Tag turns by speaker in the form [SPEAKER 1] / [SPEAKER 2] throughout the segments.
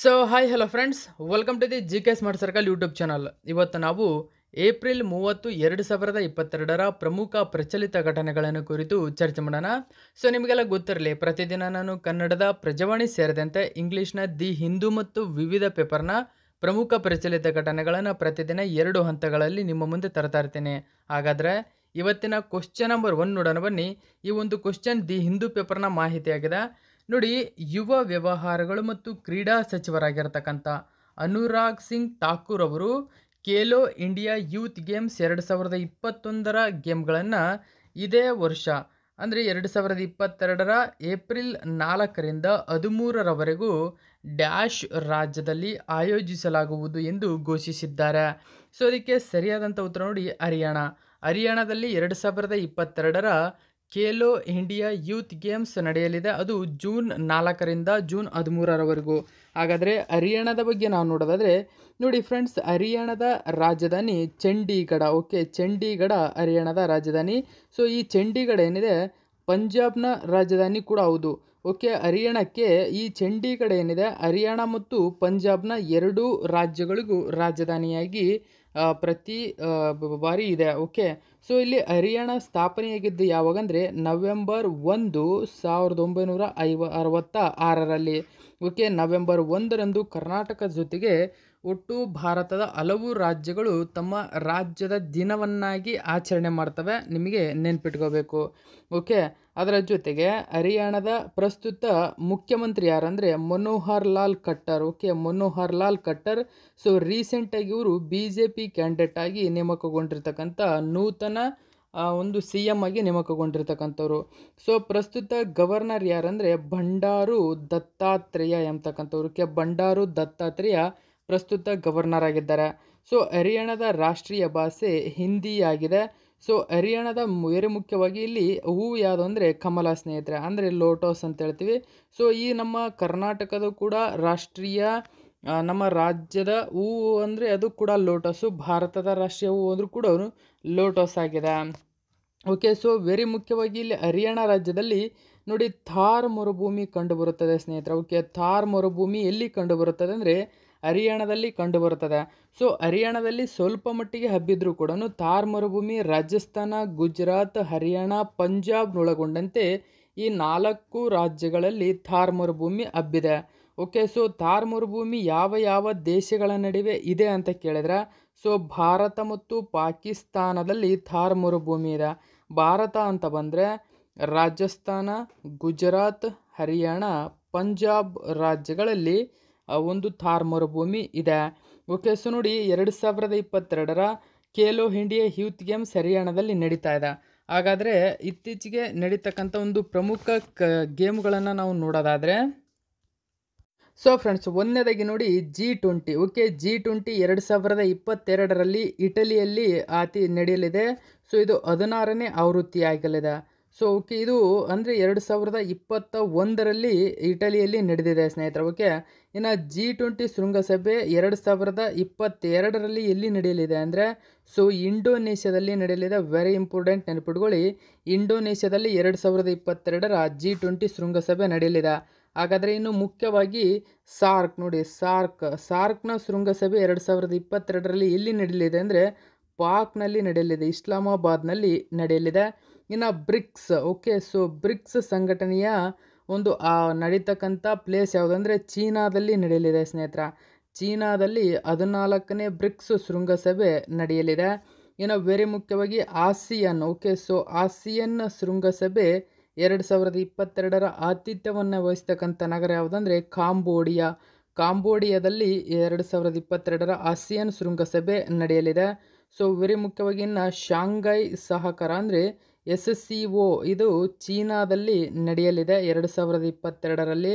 [SPEAKER 1] so hi hello friends welcome to the G K smart circle YouTube channel ಇವತ್ತು ನಾವು April ಮೂವತ್ತು ಎರಡು ಸಾವಿರದ ಇಪ್ಪತ್ತೆರಡರ ಪ್ರಮುಖ ಪ್ರಚಲಿತ ಘಟನೆಗಳನ್ನು ಕುರಿತು ಚರ್ಚೆ ಮಾಡೋಣ ಸೊ ನಿಮಗೆಲ್ಲ ಗೊತ್ತಿರಲಿ ಪ್ರತಿದಿನ ನಾನು ಕನ್ನಡದ ಪ್ರಜಾವಾಣಿ ಸೇರಿದಂತೆ ಇಂಗ್ಲೀಷ್ನ ದಿ ಹಿಂದೂ ಮತ್ತು ವಿವಿಧ ಪೇಪರ್ನ ಪ್ರಮುಖ ಪ್ರಚಲಿತ ಘಟನೆಗಳನ್ನು ಪ್ರತಿದಿನ ಎರಡು ಹಂತಗಳಲ್ಲಿ ನಿಮ್ಮ ಮುಂದೆ ತರ್ತಾ ಇರ್ತೀನಿ ಹಾಗಾದರೆ ಇವತ್ತಿನ ಕ್ವಶನ್ ನಂಬರ್ ಒನ್ ನೋಡೋಣ ಬನ್ನಿ ಈ ಒಂದು ಕ್ವಶನ್ ದಿ ಹಿಂದೂ ಪೇಪರ್ನ ಮಾಹಿತಿಯಾಗಿದೆ ನೋಡಿ ಯುವ ವ್ಯವಹಾರಗಳು ಮತ್ತು ಕ್ರೀಡಾ ಸಚಿವರಾಗಿರ್ತಕ್ಕಂಥ ಅನುರಾಗ್ ಸಿಂಗ್ ಠಾಕೂರ್ ಅವರು ಖೇಲೋ ಇಂಡಿಯಾ ಯೂತ್ ಗೇಮ್ಸ್ ಎರಡು ಸಾವಿರದ ಇಪ್ಪತ್ತೊಂದರ ಗೇಮ್ಗಳನ್ನು ಇದೇ ವರ್ಷ ಅಂದರೆ ಎರಡು ಸಾವಿರದ ಇಪ್ಪತ್ತೆರಡರ ಏಪ್ರಿಲ್ ನಾಲ್ಕರಿಂದ ಹದಿಮೂರರವರೆಗೂ ಡ್ಯಾಶ್ ರಾಜ್ಯದಲ್ಲಿ ಆಯೋಜಿಸಲಾಗುವುದು ಎಂದು ಘೋಷಿಸಿದ್ದಾರೆ ಸೊ ಅದಕ್ಕೆ ಸರಿಯಾದಂಥ ಉತ್ತರ ನೋಡಿ ಹರಿಯಾಣ ಹರಿಯಾಣದಲ್ಲಿ ಎರಡು ಸಾವಿರದ ಇಪ್ಪತ್ತೆರಡರ ಖೇಲೋ ಇಂಡಿಯಾ ಯೂತ್ ಗೇಮ್ಸ್ ನಡೆಯಲಿದೆ ಅದು ಜೂನ್ ನಾಲ್ಕರಿಂದ ಜೂನ್ ಹದಿಮೂರರವರೆಗೂ ಹಾಗಾದರೆ ಹರಿಯಾಣದ ಬಗ್ಗೆ ನಾವು ನೋಡೋದಾದರೆ ನೋಡಿ ಫ್ರೆಂಡ್ಸ್ ಹರಿಯಾಣದ ರಾಜಧಾನಿ ಚಂಡೀಗಢ ಓಕೆ ಚಂಡೀಗಢ ಹರಿಯಾಣದ ರಾಜಧಾನಿ ಸೊ ಈ ಚಂಡೀಗಢ ಏನಿದೆ ಪಂಜಾಬ್ನ ರಾಜಧಾನಿ ಕೂಡ ಹೌದು ಓಕೆ ಹರಿಯಾಣಕ್ಕೆ ಈ ಚಂಡೀಗಢ ಏನಿದೆ ಹರಿಯಾಣ ಮತ್ತು ಪಂಜಾಬ್ನ ಎರಡೂ ರಾಜ್ಯಗಳಿಗೂ ರಾಜಧಾನಿಯಾಗಿ ಪ್ರತಿ ಬಾರಿ ಇದೆ ಓಕೆ ಸೊ ಇಲ್ಲಿ ಹರಿಯಾಣ ಸ್ಥಾಪನೆಯಾಗಿದ್ದು ಯಾವಾಗಂದರೆ ನವೆಂಬರ್ ಒಂದು ಸಾವಿರದ ಒಂಬೈನೂರ ಐವ ಅರವತ್ತ ಆರರಲ್ಲಿ ಓಕೆ ನವೆಂಬರ್ ಒಂದರಂದು ಕರ್ನಾಟಕ ಜೊತೆಗೆ ಒಟ್ಟು ಭಾರತದ ಹಲವು ರಾಜ್ಯಗಳು ತಮ್ಮ ರಾಜ್ಯದ ದಿನವನ್ನಾಗಿ ಆಚರಣೆ ಮಾಡ್ತವೆ ನಿಮಗೆ ನೆನ್ಪಿಟ್ಕೋಬೇಕು ಓಕೆ ಅದರ ಜೊತೆಗೆ ಹರಿಯಾಣದ ಪ್ರಸ್ತುತ ಮುಖ್ಯಮಂತ್ರಿ ಯಾರಂದರೆ ಮನೋಹರ್ ಲಾಲ್ ಕಟ್ಟರ್ ಓಕೆ ಮನೋಹರ್ ಲಾಲ್ ಕಟ್ಟರ್ ಸೊ ರೀಸೆಂಟಾಗಿ ಇವರು ಬಿ ಜೆ ಪಿ ಕ್ಯಾಂಡಿಡೇಟ್ ಆಗಿ ನೇಮಕಗೊಂಡಿರ್ತಕ್ಕಂಥ ನೂತನ ಒಂದು ಸಿ ಎಮ್ ಆಗಿ ನೇಮಕಗೊಂಡಿರ್ತಕ್ಕಂಥವ್ರು ಸೊ ಪ್ರಸ್ತುತ ಗವರ್ನರ್ ಯಾರಂದರೆ ಭಂಡಾರು ದತ್ತಾತ್ರೇಯ ಎಂಬತಕ್ಕಂಥವ್ರು ಕೆ ಭಂಡಾರು ದತ್ತಾತ್ರೇಯ ಪ್ರಸ್ತುತ ಗವರ್ನರ್ ಆಗಿದ್ದಾರೆ ಸೊ ಹರಿಯಾಣದ ರಾಷ್ಟ್ರೀಯ ಭಾಷೆ ಹಿಂದಿ ಆಗಿದೆ ಸೊ ಹರಿಯಾಣದ ವೆರಿ ಮುಖ್ಯವಾಗಿ ಇಲ್ಲಿ ಹೂವು ಯಾವುದು ಅಂದರೆ ಕಮಲ ಸ್ನೇಹಿತರೆ ಅಂದರೆ ಲೋಟೋಸ್ ಅಂತ ಹೇಳ್ತೀವಿ ಸೊ ಈ ನಮ್ಮ ಕರ್ನಾಟಕದ ಕೂಡ ರಾಷ್ಟ್ರೀಯ ನಮ್ಮ ರಾಜ್ಯದ ಹೂವು ಅಂದರೆ ಅದು ಕೂಡ ಲೋಟಸು ಭಾರತದ ರಾಷ್ಟ್ರೀಯ ಹೂವು ಅಂದರೂ ಕೂಡ ಲೋಟಸ್ ಆಗಿದೆ ಓಕೆ ಸೊ ವೆರಿ ಮುಖ್ಯವಾಗಿ ಇಲ್ಲಿ ಹರಿಯಾಣ ರಾಜ್ಯದಲ್ಲಿ ನೋಡಿ ಥಾರ್ ಮರುಭೂಮಿ ಕಂಡುಬರುತ್ತದೆ ಸ್ನೇಹಿತರೆ ಓಕೆ ಥಾರ್ ಮರುಭೂಮಿ ಎಲ್ಲಿ ಕಂಡುಬರುತ್ತದೆ ಅಂದರೆ ಹರಿಯಾಣದಲ್ಲಿ ಕಂಡುಬರುತ್ತದೆ ಸೊ ಹರಿಯಾಣದಲ್ಲಿ ಸ್ವಲ್ಪ ಮಟ್ಟಿಗೆ ಹಬ್ಬಿದ್ರೂ ಕೂಡ ಥಾರ್ ಮರುಭೂಮಿ ರಾಜಸ್ಥಾನ ಗುಜರಾತ್ ಹರಿಯಾಣ ಪಂಜಾಬ್ನೊಳಗೊಂಡಂತೆ ಈ ನಾಲ್ಕು ರಾಜ್ಯಗಳಲ್ಲಿ ಥಾರ್ ಮರುಭೂಮಿ ಹಬ್ಬಿದೆ ಓಕೆ ಸೊ ಥಾರ್ ಮರುಭೂಮಿ ಯಾವ ಯಾವ ದೇಶಗಳ ನಡುವೆ ಇದೆ ಅಂತ ಕೇಳಿದ್ರೆ ಸೊ ಭಾರತ ಮತ್ತು ಪಾಕಿಸ್ತಾನದಲ್ಲಿ ಥಾರ್ ಮರುಭೂಮಿ ಇದೆ ಭಾರತ ಅಂತ ಬಂದರೆ ರಾಜಸ್ಥಾನ ಗುಜರಾತ್ ಹರಿಯಾಣ ಪಂಜಾಬ್ ರಾಜ್ಯಗಳಲ್ಲಿ ಒಂದು ಥಾರ್ ಮರುಭೂಮಿ ಇದೆ ಓಕೆ ಸೊ ನೋಡಿ ಎರಡು ಸಾವಿರದ ಇಪ್ಪತ್ತೆರಡರ ಖೇಲೋ ಇಂಡಿಯಾ ಯೂತ್ ಗೇಮ್ಸ್ ಹರಿಯಾಣದಲ್ಲಿ ನಡೀತಾ ಇದೆ ಹಾಗಾದರೆ ಇತ್ತೀಚೆಗೆ ನಡೀತಕ್ಕಂಥ ಒಂದು ಪ್ರಮುಖ ಕ ಗೇಮ್ಗಳನ್ನು ನಾವು ನೋಡೋದಾದರೆ ಸೊ ಫ್ರೆಂಡ್ಸ್ ಒಂದನೇದಾಗಿ ನೋಡಿ G twenty okay G twenty ಎರಡು ಸಾವಿರದ ಇಪ್ಪತ್ತೆರಡರಲ್ಲಿ ಇಟಲಿಯಲ್ಲಿ ಆತಿ ನಡೆಯಲಿದೆ ಸೊ ಇದು ಹದಿನಾರನೇ ಆವೃತ್ತಿಯಾಗಲಿದೆ ಸೊ ಓಕೆ ಇದು ಅಂದರೆ ಎರಡು ಸಾವಿರದ ಇಪ್ಪತ್ತ ಒಂದರಲ್ಲಿ ಇಟಲಿಯಲ್ಲಿ ನಡೆದಿದೆ ಸ್ನೇಹಿತರ ಓಕೆ ಇನ್ನು ಜಿ ಟ್ವೆಂಟಿ ಶೃಂಗಸಭೆ ಎರಡು ಸಾವಿರದ ಇಪ್ಪತ್ತೆರಡರಲ್ಲಿ ಎಲ್ಲಿ ನಡೆಯಲಿದೆ ಅಂದರೆ ಸೊ ಇಂಡೋನೇಷ್ಯಾದಲ್ಲಿ ನಡೆಯಲಿದೆ ವೆರಿ ಇಂಪಾರ್ಟೆಂಟ್ ನೆನಪಿಟ್ಕೊಳ್ಳಿ ಇಂಡೋನೇಷ್ಯಾದಲ್ಲಿ ಎರಡು ಸಾವಿರದ ಇಪ್ಪತ್ತೆರಡರ ಜಿ ಟ್ವೆಂಟಿ ಶೃಂಗಸಭೆ ನಡೆಯಲಿದೆ ಹಾಗಾದರೆ ಇನ್ನು ಮುಖ್ಯವಾಗಿ ಸಾರ್ಕ್ ನೋಡಿ ಸಾರ್ಕ್ ಸಾರ್ಕ್ನ ಶೃಂಗಸಭೆ ಎರಡು ಸಾವಿರದ ಇಪ್ಪತ್ತೆರಡರಲ್ಲಿ ಎಲ್ಲಿ ನಡೆಯಲಿದೆ ಅಂದರೆ ಪಾಕ್ನಲ್ಲಿ ನಡೆಯಲಿದೆ ಇಸ್ಲಾಮಾಬಾದ್ನಲ್ಲಿ ನಡೆಯಲಿದೆ ಇನ್ನು ಬ್ರಿಕ್ಸ್ ಓಕೆ ಸೊ ಬ್ರಿಕ್ಸ್ ಸಂಘಟನೆಯ ಒಂದು ನಡೀತಕ್ಕಂಥ ಪ್ಲೇಸ್ ಯಾವುದಂದರೆ ಚೀನಾದಲ್ಲಿ ನಡೆಯಲಿದೆ ಸ್ನೇಹಿತರ ಚೀನಾದಲ್ಲಿ ಹದಿನಾಲ್ಕನೇ ಬ್ರಿಕ್ಸ್ ಶೃಂಗಸಭೆ ನಡೆಯಲಿದೆ ಇನ್ನು ವೆರಿ ಮುಖ್ಯವಾಗಿ ಆಸಿಯನ್ ಓಕೆ ಸೊ ಆಸಿಯನ್ ಶೃಂಗಸಭೆ ಎರಡು ಸಾವಿರದ ಇಪ್ಪತ್ತೆರಡರ ಆತಿಥ್ಯವನ್ನು ವಹಿಸ್ತಕ್ಕಂಥ ನಗರ ಯಾವುದಂದರೆ ಕಾಂಬೋಡಿಯಾ ಕಾಂಬೋಡಿಯಾದಲ್ಲಿ ಎರಡು ಸಾವಿರದ ಇಪ್ಪತ್ತೆರಡರ ಆಸಿಯನ್ ಶೃಂಗಸಭೆ ನಡೆಯಲಿದೆ ಸೊ ವೆರಿ ಮುಖ್ಯವಾಗಿ ಇನ್ನು ಶಾಂಘೈ ಸಹಕಾರ ಅಂದರೆ ಎಸ್ ಎಸ್ ಸಿ ಒ ಇದು ಚೀನಾದಲ್ಲಿ ನಡೆಯಲಿದೆ ಎರಡು ಸಾವಿರದ ಇಪ್ಪತ್ತೆರಡರಲ್ಲಿ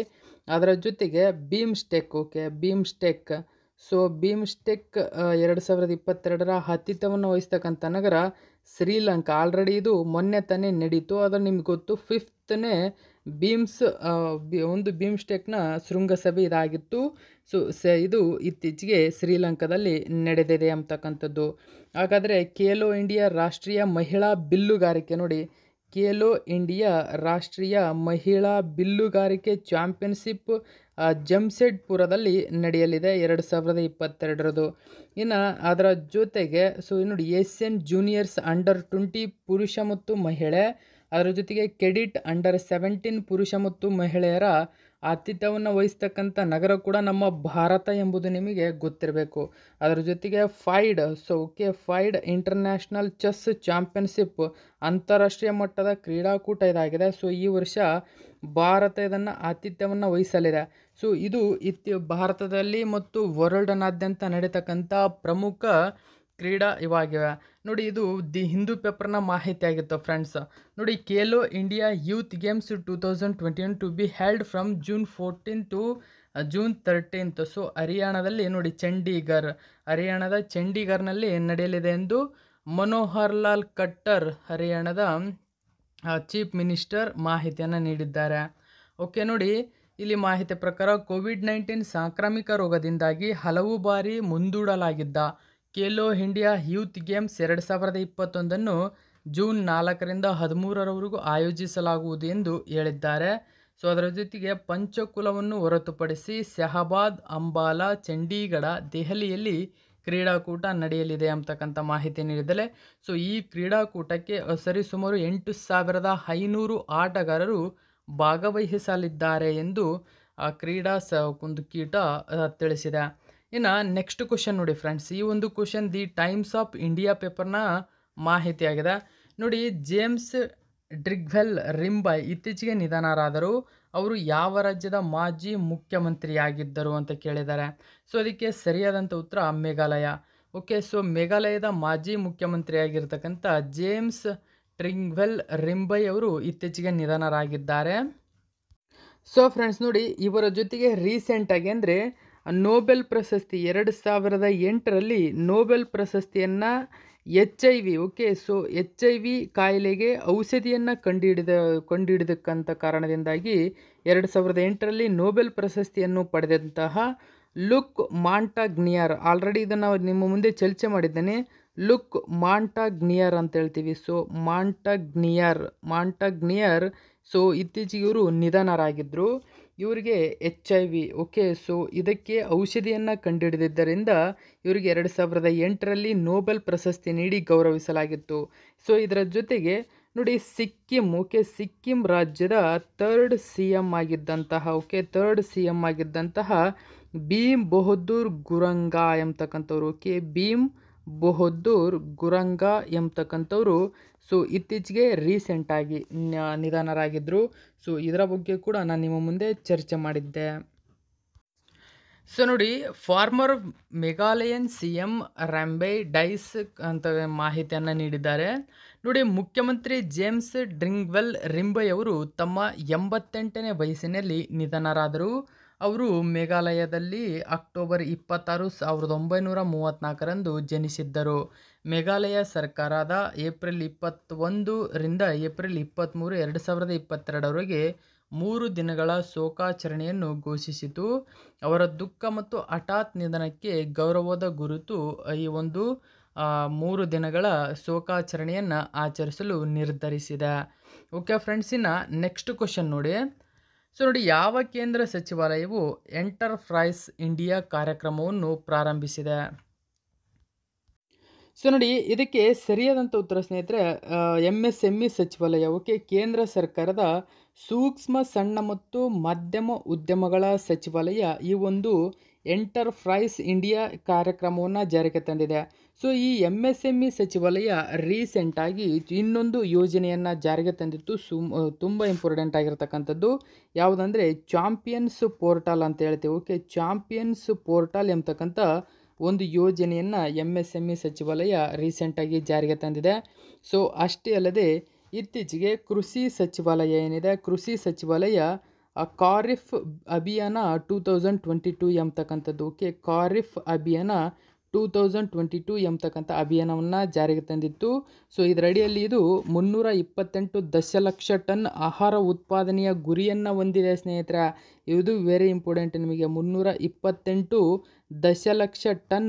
[SPEAKER 1] ಅದರ ಜೊತೆಗೆ BIMSTEC okay BIMSTEC so BIMSTEC ಎರಡು ಸಾವಿರದ ಇಪ್ಪತ್ತೆರಡರ ಅತಿಥವನ್ನು ವಹಿಸ್ತಕ್ಕಂಥ ನಗರ ಶ್ರೀಲಂಕಾ ಆಲ್ರೆಡಿ ಇದು ಮೊನ್ನೆ ತಾನೇ ನಡೀತು ಅದು ನಿಮ್ಗೆ ಗೊತ್ತು ಫಿಫ್ತ್ನೇ ಬೀಮ್ಸ್ ಒಂದು ಬೀಮ್ಸ್ಟೆಕ್ನ ಶೃಂಗಸಭೆ ಇದಾಗಿತ್ತು ಸೊ ಸ ಇದು ಇತ್ತೀಚೆಗೆ ಶ್ರೀಲಂಕಾದಲ್ಲಿ ನಡೆದಿದೆ ಅಂತಕ್ಕಂಥದ್ದು ಹಾಗಾದರೆ ಖೇಲೋ ಇಂಡಿಯಾ ರಾಷ್ಟ್ರೀಯ ಮಹಿಳಾ ಬಿಲ್ಲುಗಾರಿಕೆ ನೋಡಿ ಖೇಲೋ ಇಂಡಿಯಾ ರಾಷ್ಟ್ರೀಯ ಮಹಿಳಾ ಬಿಲ್ಲುಗಾರಿಕೆ ಚಾಂಪಿಯನ್ಶಿಪ್ ಜಮ್ಸೆಡ್ಪುರದಲ್ಲಿ ನಡೆಯಲಿದೆ ಎರಡು ಸಾವಿರದ ಇಪ್ಪತ್ತೆರಡರದು ಇನ್ನು ಅದರ ಜೊತೆಗೆ ಸೊ ನೋಡಿ ಏಷ್ಯನ್ ಜೂನಿಯರ್ಸ್ ಅಂಡರ್ ಟ್ವೆಂಟಿ ಪುರುಷ ಮತ್ತು ಮಹಿಳೆ ಅದರ ಜೊತೆಗೆ ಕೆಡಿಟ್ ಅಂಡರ್ ಸೆವೆಂಟೀನ್ ಪುರುಷ ಮತ್ತು ಮಹಿಳೆಯರ ಆತಿಥ್ಯವನ್ನು ವಹಿಸ್ತಕ್ಕಂಥ ನಗರ ಕೂಡ ನಮ್ಮ ಭಾರತ ಎಂಬುದು ನಿಮಗೆ ಗೊತ್ತಿರಬೇಕು ಅದರ ಜೊತೆಗೆ FIDE so okay FIDE international chess championship ಅಂತಾರಾಷ್ಟ್ರೀಯ ಮಟ್ಟದ ಕ್ರೀಡಾಕೂಟ ಇದಾಗಿದೆ ಸೊ ಈ ವರ್ಷ ಭಾರತ ಇದನ್ನು ಆತಿಥ್ಯವನ್ನು ವಹಿಸಲಿದೆ ಸೊ ಇದು ಇತ್ತಿ ಭಾರತದಲ್ಲಿ ಮತ್ತು ವರ್ಲ್ಡ್ನಾದ್ಯಂತ ನಡೀತಕ್ಕಂಥ ಪ್ರಮುಖ ಕ್ರೀಡಾ ಇವಾಗಿವೆ ನೋಡಿ ಇದು ದಿ ಹಿಂದೂ ಪೇಪರ್ನ ಮಾಹಿತಿ ಆಗಿತ್ತು ಫ್ರೆಂಡ್ಸ್ ನೋಡಿ Khelo India youth games two thousand twenty one to be held from June fourteen to June thirteenth so ಹರಿಯಾಣದಲ್ಲಿ ನೋಡಿ ಚಂಡೀಗರ್ ಹರಿಯಾಣದ ಚಂಡೀಗರ್ನಲ್ಲಿ ನಡೆಯಲಿದೆ ಎಂದು ಮನೋಹರ್ ಲಾಲ್ ಕಟ್ಟರ್ ಹರಿಯಾಣದ ಚೀಫ್ ಮಿನಿಸ್ಟರ್ ಮಾಹಿತಿಯನ್ನು ನೀಡಿದ್ದಾರೆ ಓಕೆ ನೋಡಿ ಇಲ್ಲಿ ಮಾಹಿತಿ ಪ್ರಕಾರ ಕೋವಿಡ್ ನೈನ್ಟೀನ್ ಸಾಂಕ್ರಾಮಿಕ ರೋಗದಿಂದಾಗಿ ಹಲವು ಬಾರಿ ಮುಂದೂಡಲಾಗಿದ್ದ ಖೇಲೋ ಇಂಡಿಯಾ ಯೂತ್ ಗೇಮ್ಸ್ ಎರಡು ಸಾವಿರದ ಇಪ್ಪತ್ತೊಂದನ್ನು ಜೂನ್ ನಾಲ್ಕರಿಂದ ಹದಿಮೂರರವರೆಗೂ ಆಯೋಜಿಸಲಾಗುವುದು ಎಂದು ಹೇಳಿದ್ದಾರೆ ಸೊ ಅದರ ಜೊತೆಗೆ ಪಂಚಕುಲವನ್ನು ಹೊರತುಪಡಿಸಿ ಶಹಬಾದ್ ಅಂಬಾಲಾ ಚಂಡೀಗಢ ದೆಹಲಿಯಲ್ಲಿ ಕ್ರೀಡಾಕೂಟ ನಡೆಯಲಿದೆ ಅಂತಕ್ಕಂಥ ಮಾಹಿತಿ ನೀಡಿದರೆ ಸೊ ಈ ಕ್ರೀಡಾಕೂಟಕ್ಕೆ ಸರಿಸುಮಾರು ಎಂಟು ಸಾವಿರದ ಐನೂರು ಆಟಗಾರರು ಭಾಗವಹಿಸಲಿದ್ದಾರೆ ಎಂದು ಆ ಕ್ರೀಡಾ ಸ ಒಂದು ಕೀಟ ತಿಳಿಸಿದೆ ಇನ್ನು ನೆಕ್ಸ್ಟ್ ಕ್ವಶನ್ ನೋಡಿ ಫ್ರೆಂಡ್ಸ್ ಈ ಒಂದು question the Times of India ಪೇಪರ್ನ ಮಾಹಿತಿಯಾಗಿದೆ ನೋಡಿ ಜೇಮ್ಸ್ ಡ್ರಿಗ್ವೆಲ್ ರಿಂಬಾಯ್ ಇತ್ತೀಚೆಗೆ ನಿಧನರಾದರು ಅವರು ಯಾವ ರಾಜ್ಯದ ಮಾಜಿ ಮುಖ್ಯಮಂತ್ರಿಯಾಗಿದ್ದರು ಅಂತ ಕೇಳಿದ್ದಾರೆ ಸೊ ಅದಕ್ಕೆ ಸರಿಯಾದಂಥ ಉತ್ತರ ಮೇಘಾಲಯ ಓಕೆ ಸೊ ಮೇಘಾಲಯದ ಮಾಜಿ ಮುಖ್ಯಮಂತ್ರಿಯಾಗಿರ್ತಕ್ಕಂಥ ಜೇಮ್ಸ್ ಟ್ರಿಂಗ್ವೆಲ್ ರಿಂಬೈ ಅವರು ಇತ್ತೀಚೆಗೆ ನಿಧನರಾಗಿದ್ದಾರೆ ಸೊ ಫ್ರೆಂಡ್ಸ್ ನೋಡಿ ಇವರ ಜೊತೆಗೆ ರೀಸೆಂಟಾಗಿ ಅಂದರೆ ನೋಬೆಲ್ ಪ್ರಶಸ್ತಿ ಎರಡು ಸಾವಿರದ ಎಂಟರಲ್ಲಿ ನೋಬೆಲ್ ಪ್ರಶಸ್ತಿಯನ್ನು H I V okay so H I V ಕಾಯಿಲೆಗೆ ಔಷಧಿಯನ್ನು ಕಂಡುಹಿಡಿದ ಕಂಡುಹಿಡಿದಕ್ಕಂಥ ಕಾರಣದಿಂದಾಗಿ ಎರಡು ಸಾವಿರದ ಎಂಟರಲ್ಲಿ ನೋಬೆಲ್ ಪ್ರಶಸ್ತಿಯನ್ನು ಪಡೆದಂತಹ ಲುಕ್ ಮಾಂಟಾಗ್ನಿಯರ್ ಆಲ್ರೆಡಿ ಇದನ್ನು ನಿಮ್ಮ ಮುಂದೆ ಚರ್ಚೆ ಮಾಡಿದ್ದೇನೆ ಲುಕ್ ಮಾಂಟಾಗ್ನಿಯರ್ ಅಂತ ಹೇಳ್ತೀವಿ ಸೊ ಮಾಂಟಾಗ್ನಿಯರ್ ಮಾಂಟಾಗ್ನಿಯರ್ ಸೊ ಇತ್ತೀಚೆಗೆ ಇವರು ನಿಧನರಾಗಿದ್ದರು ಇವರಿಗೆ H I V okay so ಇದಕ್ಕೆ ಔಷಧಿಯನ್ನು ಕಂಡುಹಿಡಿದಿದ್ದರಿಂದ ಇವರಿಗೆ ಎರಡು ಸಾವಿರದ ಎಂಟರಲ್ಲಿ ನೋಬೆಲ್ ಪ್ರಶಸ್ತಿ ನೀಡಿ ಗೌರವಿಸಲಾಗಿತ್ತು ಸೊ ಇದರ ಜೊತೆಗೆ ನೋಡಿ ಸಿಕ್ಕಿಂ ಓಕೆ ಸಿಕ್ಕಿಂ ರಾಜ್ಯದ ಥರ್ಡ್ ಸಿ ಎಮ್ ಆಗಿದ್ದಂತಹ ಓಕೆ ಥರ್ಡ್ ಸಿ ಎಮ್ ಆಗಿದ್ದಂತಹ ಭೀಮ್ ಬಹದ್ದೂರ್ ಗುರಂಗಾ ಎಂಬತಕ್ಕಂಥವ್ರು ಓಕೆ ಭೀಮ್ ಬಹದ್ದೂರ್ ಗುರಂಗಾ ಎಂಬತಕ್ಕಂಥವ್ರು ಸೊ ಇತ್ತೀಚೆಗೆ ರೀಸೆಂಟಾಗಿ ನಿಧನರಾಗಿದ್ದರು ಸೊ ಇದರ ಬಗ್ಗೆ ಕೂಡ ನಾನು ನಿಮ್ಮ ಮುಂದೆ ಚರ್ಚೆ ಮಾಡಿದ್ದೆ ಸೊ ನೋಡಿ ಫಾರ್ಮರ್ ಮೇಘಾಲಯನ್ ಸಿ ಎಂ ರಾಂಬೈ ಡೈಸ್ ಅಂತ ಮಾಹಿತಿಯನ್ನು ನೀಡಿದ್ದಾರೆ ನೋಡಿ ಮುಖ್ಯಮಂತ್ರಿ ಜೇಮ್ಸ್ ಡ್ರಿಂಗ್ವೆಲ್ ರಿಂಬೈ ಅವರು ತಮ್ಮ ಎಂಬತ್ತೆಂಟನೇ ವಯಸ್ಸಿನಲ್ಲಿ ನಿಧನರಾದರು ಅವರು ಮೇಘಾಲಯದಲ್ಲಿ ಅಕ್ಟೋಬರ್ ಇಪ್ಪತ್ತಾರು ಸಾವಿರದ ಒಂಬೈನೂರ ಮೂವತ್ತ್ನಾಲ್ಕರಂದು ಜನಿಸಿದ್ದರು ಮೇಘಾಲಯ ಸರ್ಕಾರದ ಏಪ್ರಿಲ್ ಇಪ್ಪತ್ತೊಂದರಿಂದ ಏಪ್ರಿಲ್ ಇಪ್ಪತ್ತ್ಮೂರು ಎರಡು ಸಾವಿರದ ಇಪ್ಪತ್ತೆರಡರವರೆಗೆ ಮೂರು ದಿನಗಳ ಶೋಕಾಚರಣೆಯನ್ನು ಘೋಷಿಸಿತು ಅವರ ದುಃಖ ಮತ್ತು ಹಠಾತ್ ನಿಧನಕ್ಕೆ ಗೌರವದ ಗುರುತು ಈ ಒಂದು ಮೂರು ದಿನಗಳ ಶೋಕಾಚರಣೆಯನ್ನು ಆಚರಿಸಲು ನಿರ್ಧರಿಸಿದೆ ಓಕೆ ಫ್ರೆಂಡ್ಸಿನ ನೆಕ್ಸ್ಟ್ ಕ್ವಶನ್ ನೋಡಿ ಸೊ ನೋಡಿ ಯಾವ ಕೇಂದ್ರ ಸಚಿವಾಲಯವು ಎಂಟರ್ಪ್ರೈಸ್ ಇಂಡಿಯಾ ಕಾರ್ಯಕ್ರಮವನ್ನು ಪ್ರಾರಂಭಿಸಿದೆ ಸೊ ನೋಡಿ ಇದಕ್ಕೆ ಸರಿಯಾದಂಥ ಉತ್ತರ ಸ್ನೇಹಿತರೆ ಎಮ್ ಎಸ್ ಎಮ್ ಇ ಸಚಿವಾಲಯ ಓಕೆ ಕೇಂದ್ರ ಸರ್ಕಾರದ ಸೂಕ್ಷ್ಮ ಸಣ್ಣ ಮತ್ತು ಮಧ್ಯಮ ಉದ್ಯಮಗಳ ಸಚಿವಾಲಯ ಈ ಒಂದು ಎಂಟರ್ಪ್ರೈಸ್ ಇಂಡಿಯಾ ಕಾರ್ಯಕ್ರಮವನ್ನು ಜಾರಿಗೆ ತಂದಿದೆ ಸೊ ಈ ಎಮ್ ಎಸ್ ಎಮ್ ಇ ಸಚಿವಾಲಯ ರೀಸೆಂಟಾಗಿ ಇನ್ನೊಂದು ಯೋಜನೆಯನ್ನು ಜಾರಿಗೆ ತಂದಿತ್ತು ಸುಮ್ ತುಂಬ ಇಂಪಾರ್ಟೆಂಟ್ ಆಗಿರ್ತಕ್ಕಂಥದ್ದು ಯಾವುದಂದರೆ ಚಾಂಪಿಯನ್ಸ್ ಪೋರ್ಟಲ್ ಅಂತ ಹೇಳ್ತೀವಿ ಓಕೆ ಚಾಂಪಿಯನ್ಸ್ ಪೋರ್ಟಲ್ ಎಂಬತಕ್ಕಂಥ ಒಂದು ಯೋಜನೆಯನ್ನು M S M E e ಸಚಿವಾಲಯ ರೀಸೆಂಟಾಗಿ ಜಾರಿಗೆ ತಂದಿದೆ ಸೊ ಅಷ್ಟೇ ಅಲ್ಲದೆ ಇತ್ತೀಚೆಗೆ ಕೃಷಿ ಸಚಿವಾಲಯ ಏನಿದೆ ಕೃಷಿ ಸಚಿವಾಲಯ ಕಾರಿಫ್ ಅಭಿಯಾನ ಟೂ ತೌಸಂಡ್ ಟ್ವೆಂಟಿ ಟೂ ಎಂಬತಕ್ಕಂಥದ್ದು ಓಕೆ ಕಾರಿಫ್ ಅಭಿಯಾನ ಟೂ ತೌಸಂಡ್ ಟ್ವೆಂಟಿ ಟೂ ಎಂಬತಕ್ಕಂಥ ಅಭಿಯಾನವನ್ನು ಜಾರಿಗೆ ತಂದಿತ್ತು ಸೊ ಇದರಡಿಯಲ್ಲಿ ಇದು ಮುನ್ನೂರ ಇಪ್ಪತ್ತೆಂಟು ದಶಲಕ್ಷ ಟನ್ ಆಹಾರ ಉತ್ಪಾದನೆಯ ಗುರಿಯನ್ನು ಹೊಂದಿದೆ ಸ್ನೇಹಿತರ ಇದು ವೆರಿ ಇಂಪಾರ್ಟೆಂಟ್ ನಿಮಗೆ ಮುನ್ನೂರ ಇಪ್ಪತ್ತೆಂಟು ದಶಲಕ್ಷ ಟನ್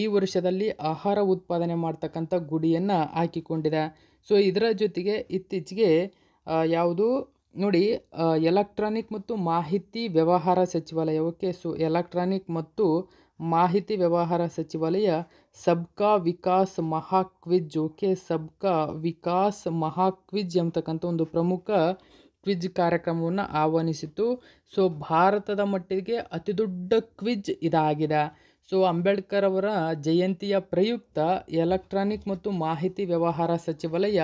[SPEAKER 1] ಈ ವರ್ಷದಲ್ಲಿ ಆಹಾರ ಉತ್ಪಾದನೆ ಮಾಡ್ತಕ್ಕಂಥ ಗುಡಿಯನ್ನು ಹಾಕಿಕೊಂಡಿದೆ ಸೊ ಇದರ ಜೊತೆಗೆ ಇತ್ತೀಚೆಗೆ ಯಾವುದು ನೋಡಿ ಎಲೆಕ್ಟ್ರಾನಿಕ್ ಮತ್ತು ಮಾಹಿತಿ ವ್ಯವಹಾರ ಸಚಿವಾಲಯ ಓಕೆ ಸೊ ಎಲೆಕ್ಟ್ರಾನಿಕ್ ಮತ್ತು ಮಾಹಿತಿ ವ್ಯವಹಾರ ಸಚಿವಾಲಯ ಸಬ್ಕಾ ವಿಕಾಸ್ ಮಹಾಕ್ವಿಜ್ ಓಕೆ ಸಬ್ಕಾ ವಿಕಾಸ್ ಮಹಾಕ್ವಿಜ್ ಎಂಬತಕ್ಕಂಥ ಒಂದು ಪ್ರಮುಖ ಕ್ವಿಜ್ ಕಾರ್ಯಕ್ರಮವನ್ನು ಆಹ್ವಾನಿಸಿತ್ತು ಸೊ ಭಾರತದ ಮಟ್ಟಿಗೆ ಅತಿ ದೊಡ್ಡ ಕ್ವಿಜ್ ಇದಾಗಿದೆ ಸೊ ಅಂಬೇಡ್ಕರ್ ಅವರ ಜಯಂತಿಯ ಪ್ರಯುಕ್ತ ಎಲೆಕ್ಟ್ರಾನಿಕ್ ಮತ್ತು ಮಾಹಿತಿ ವ್ಯವಹಾರ ಸಚಿವಾಲಯ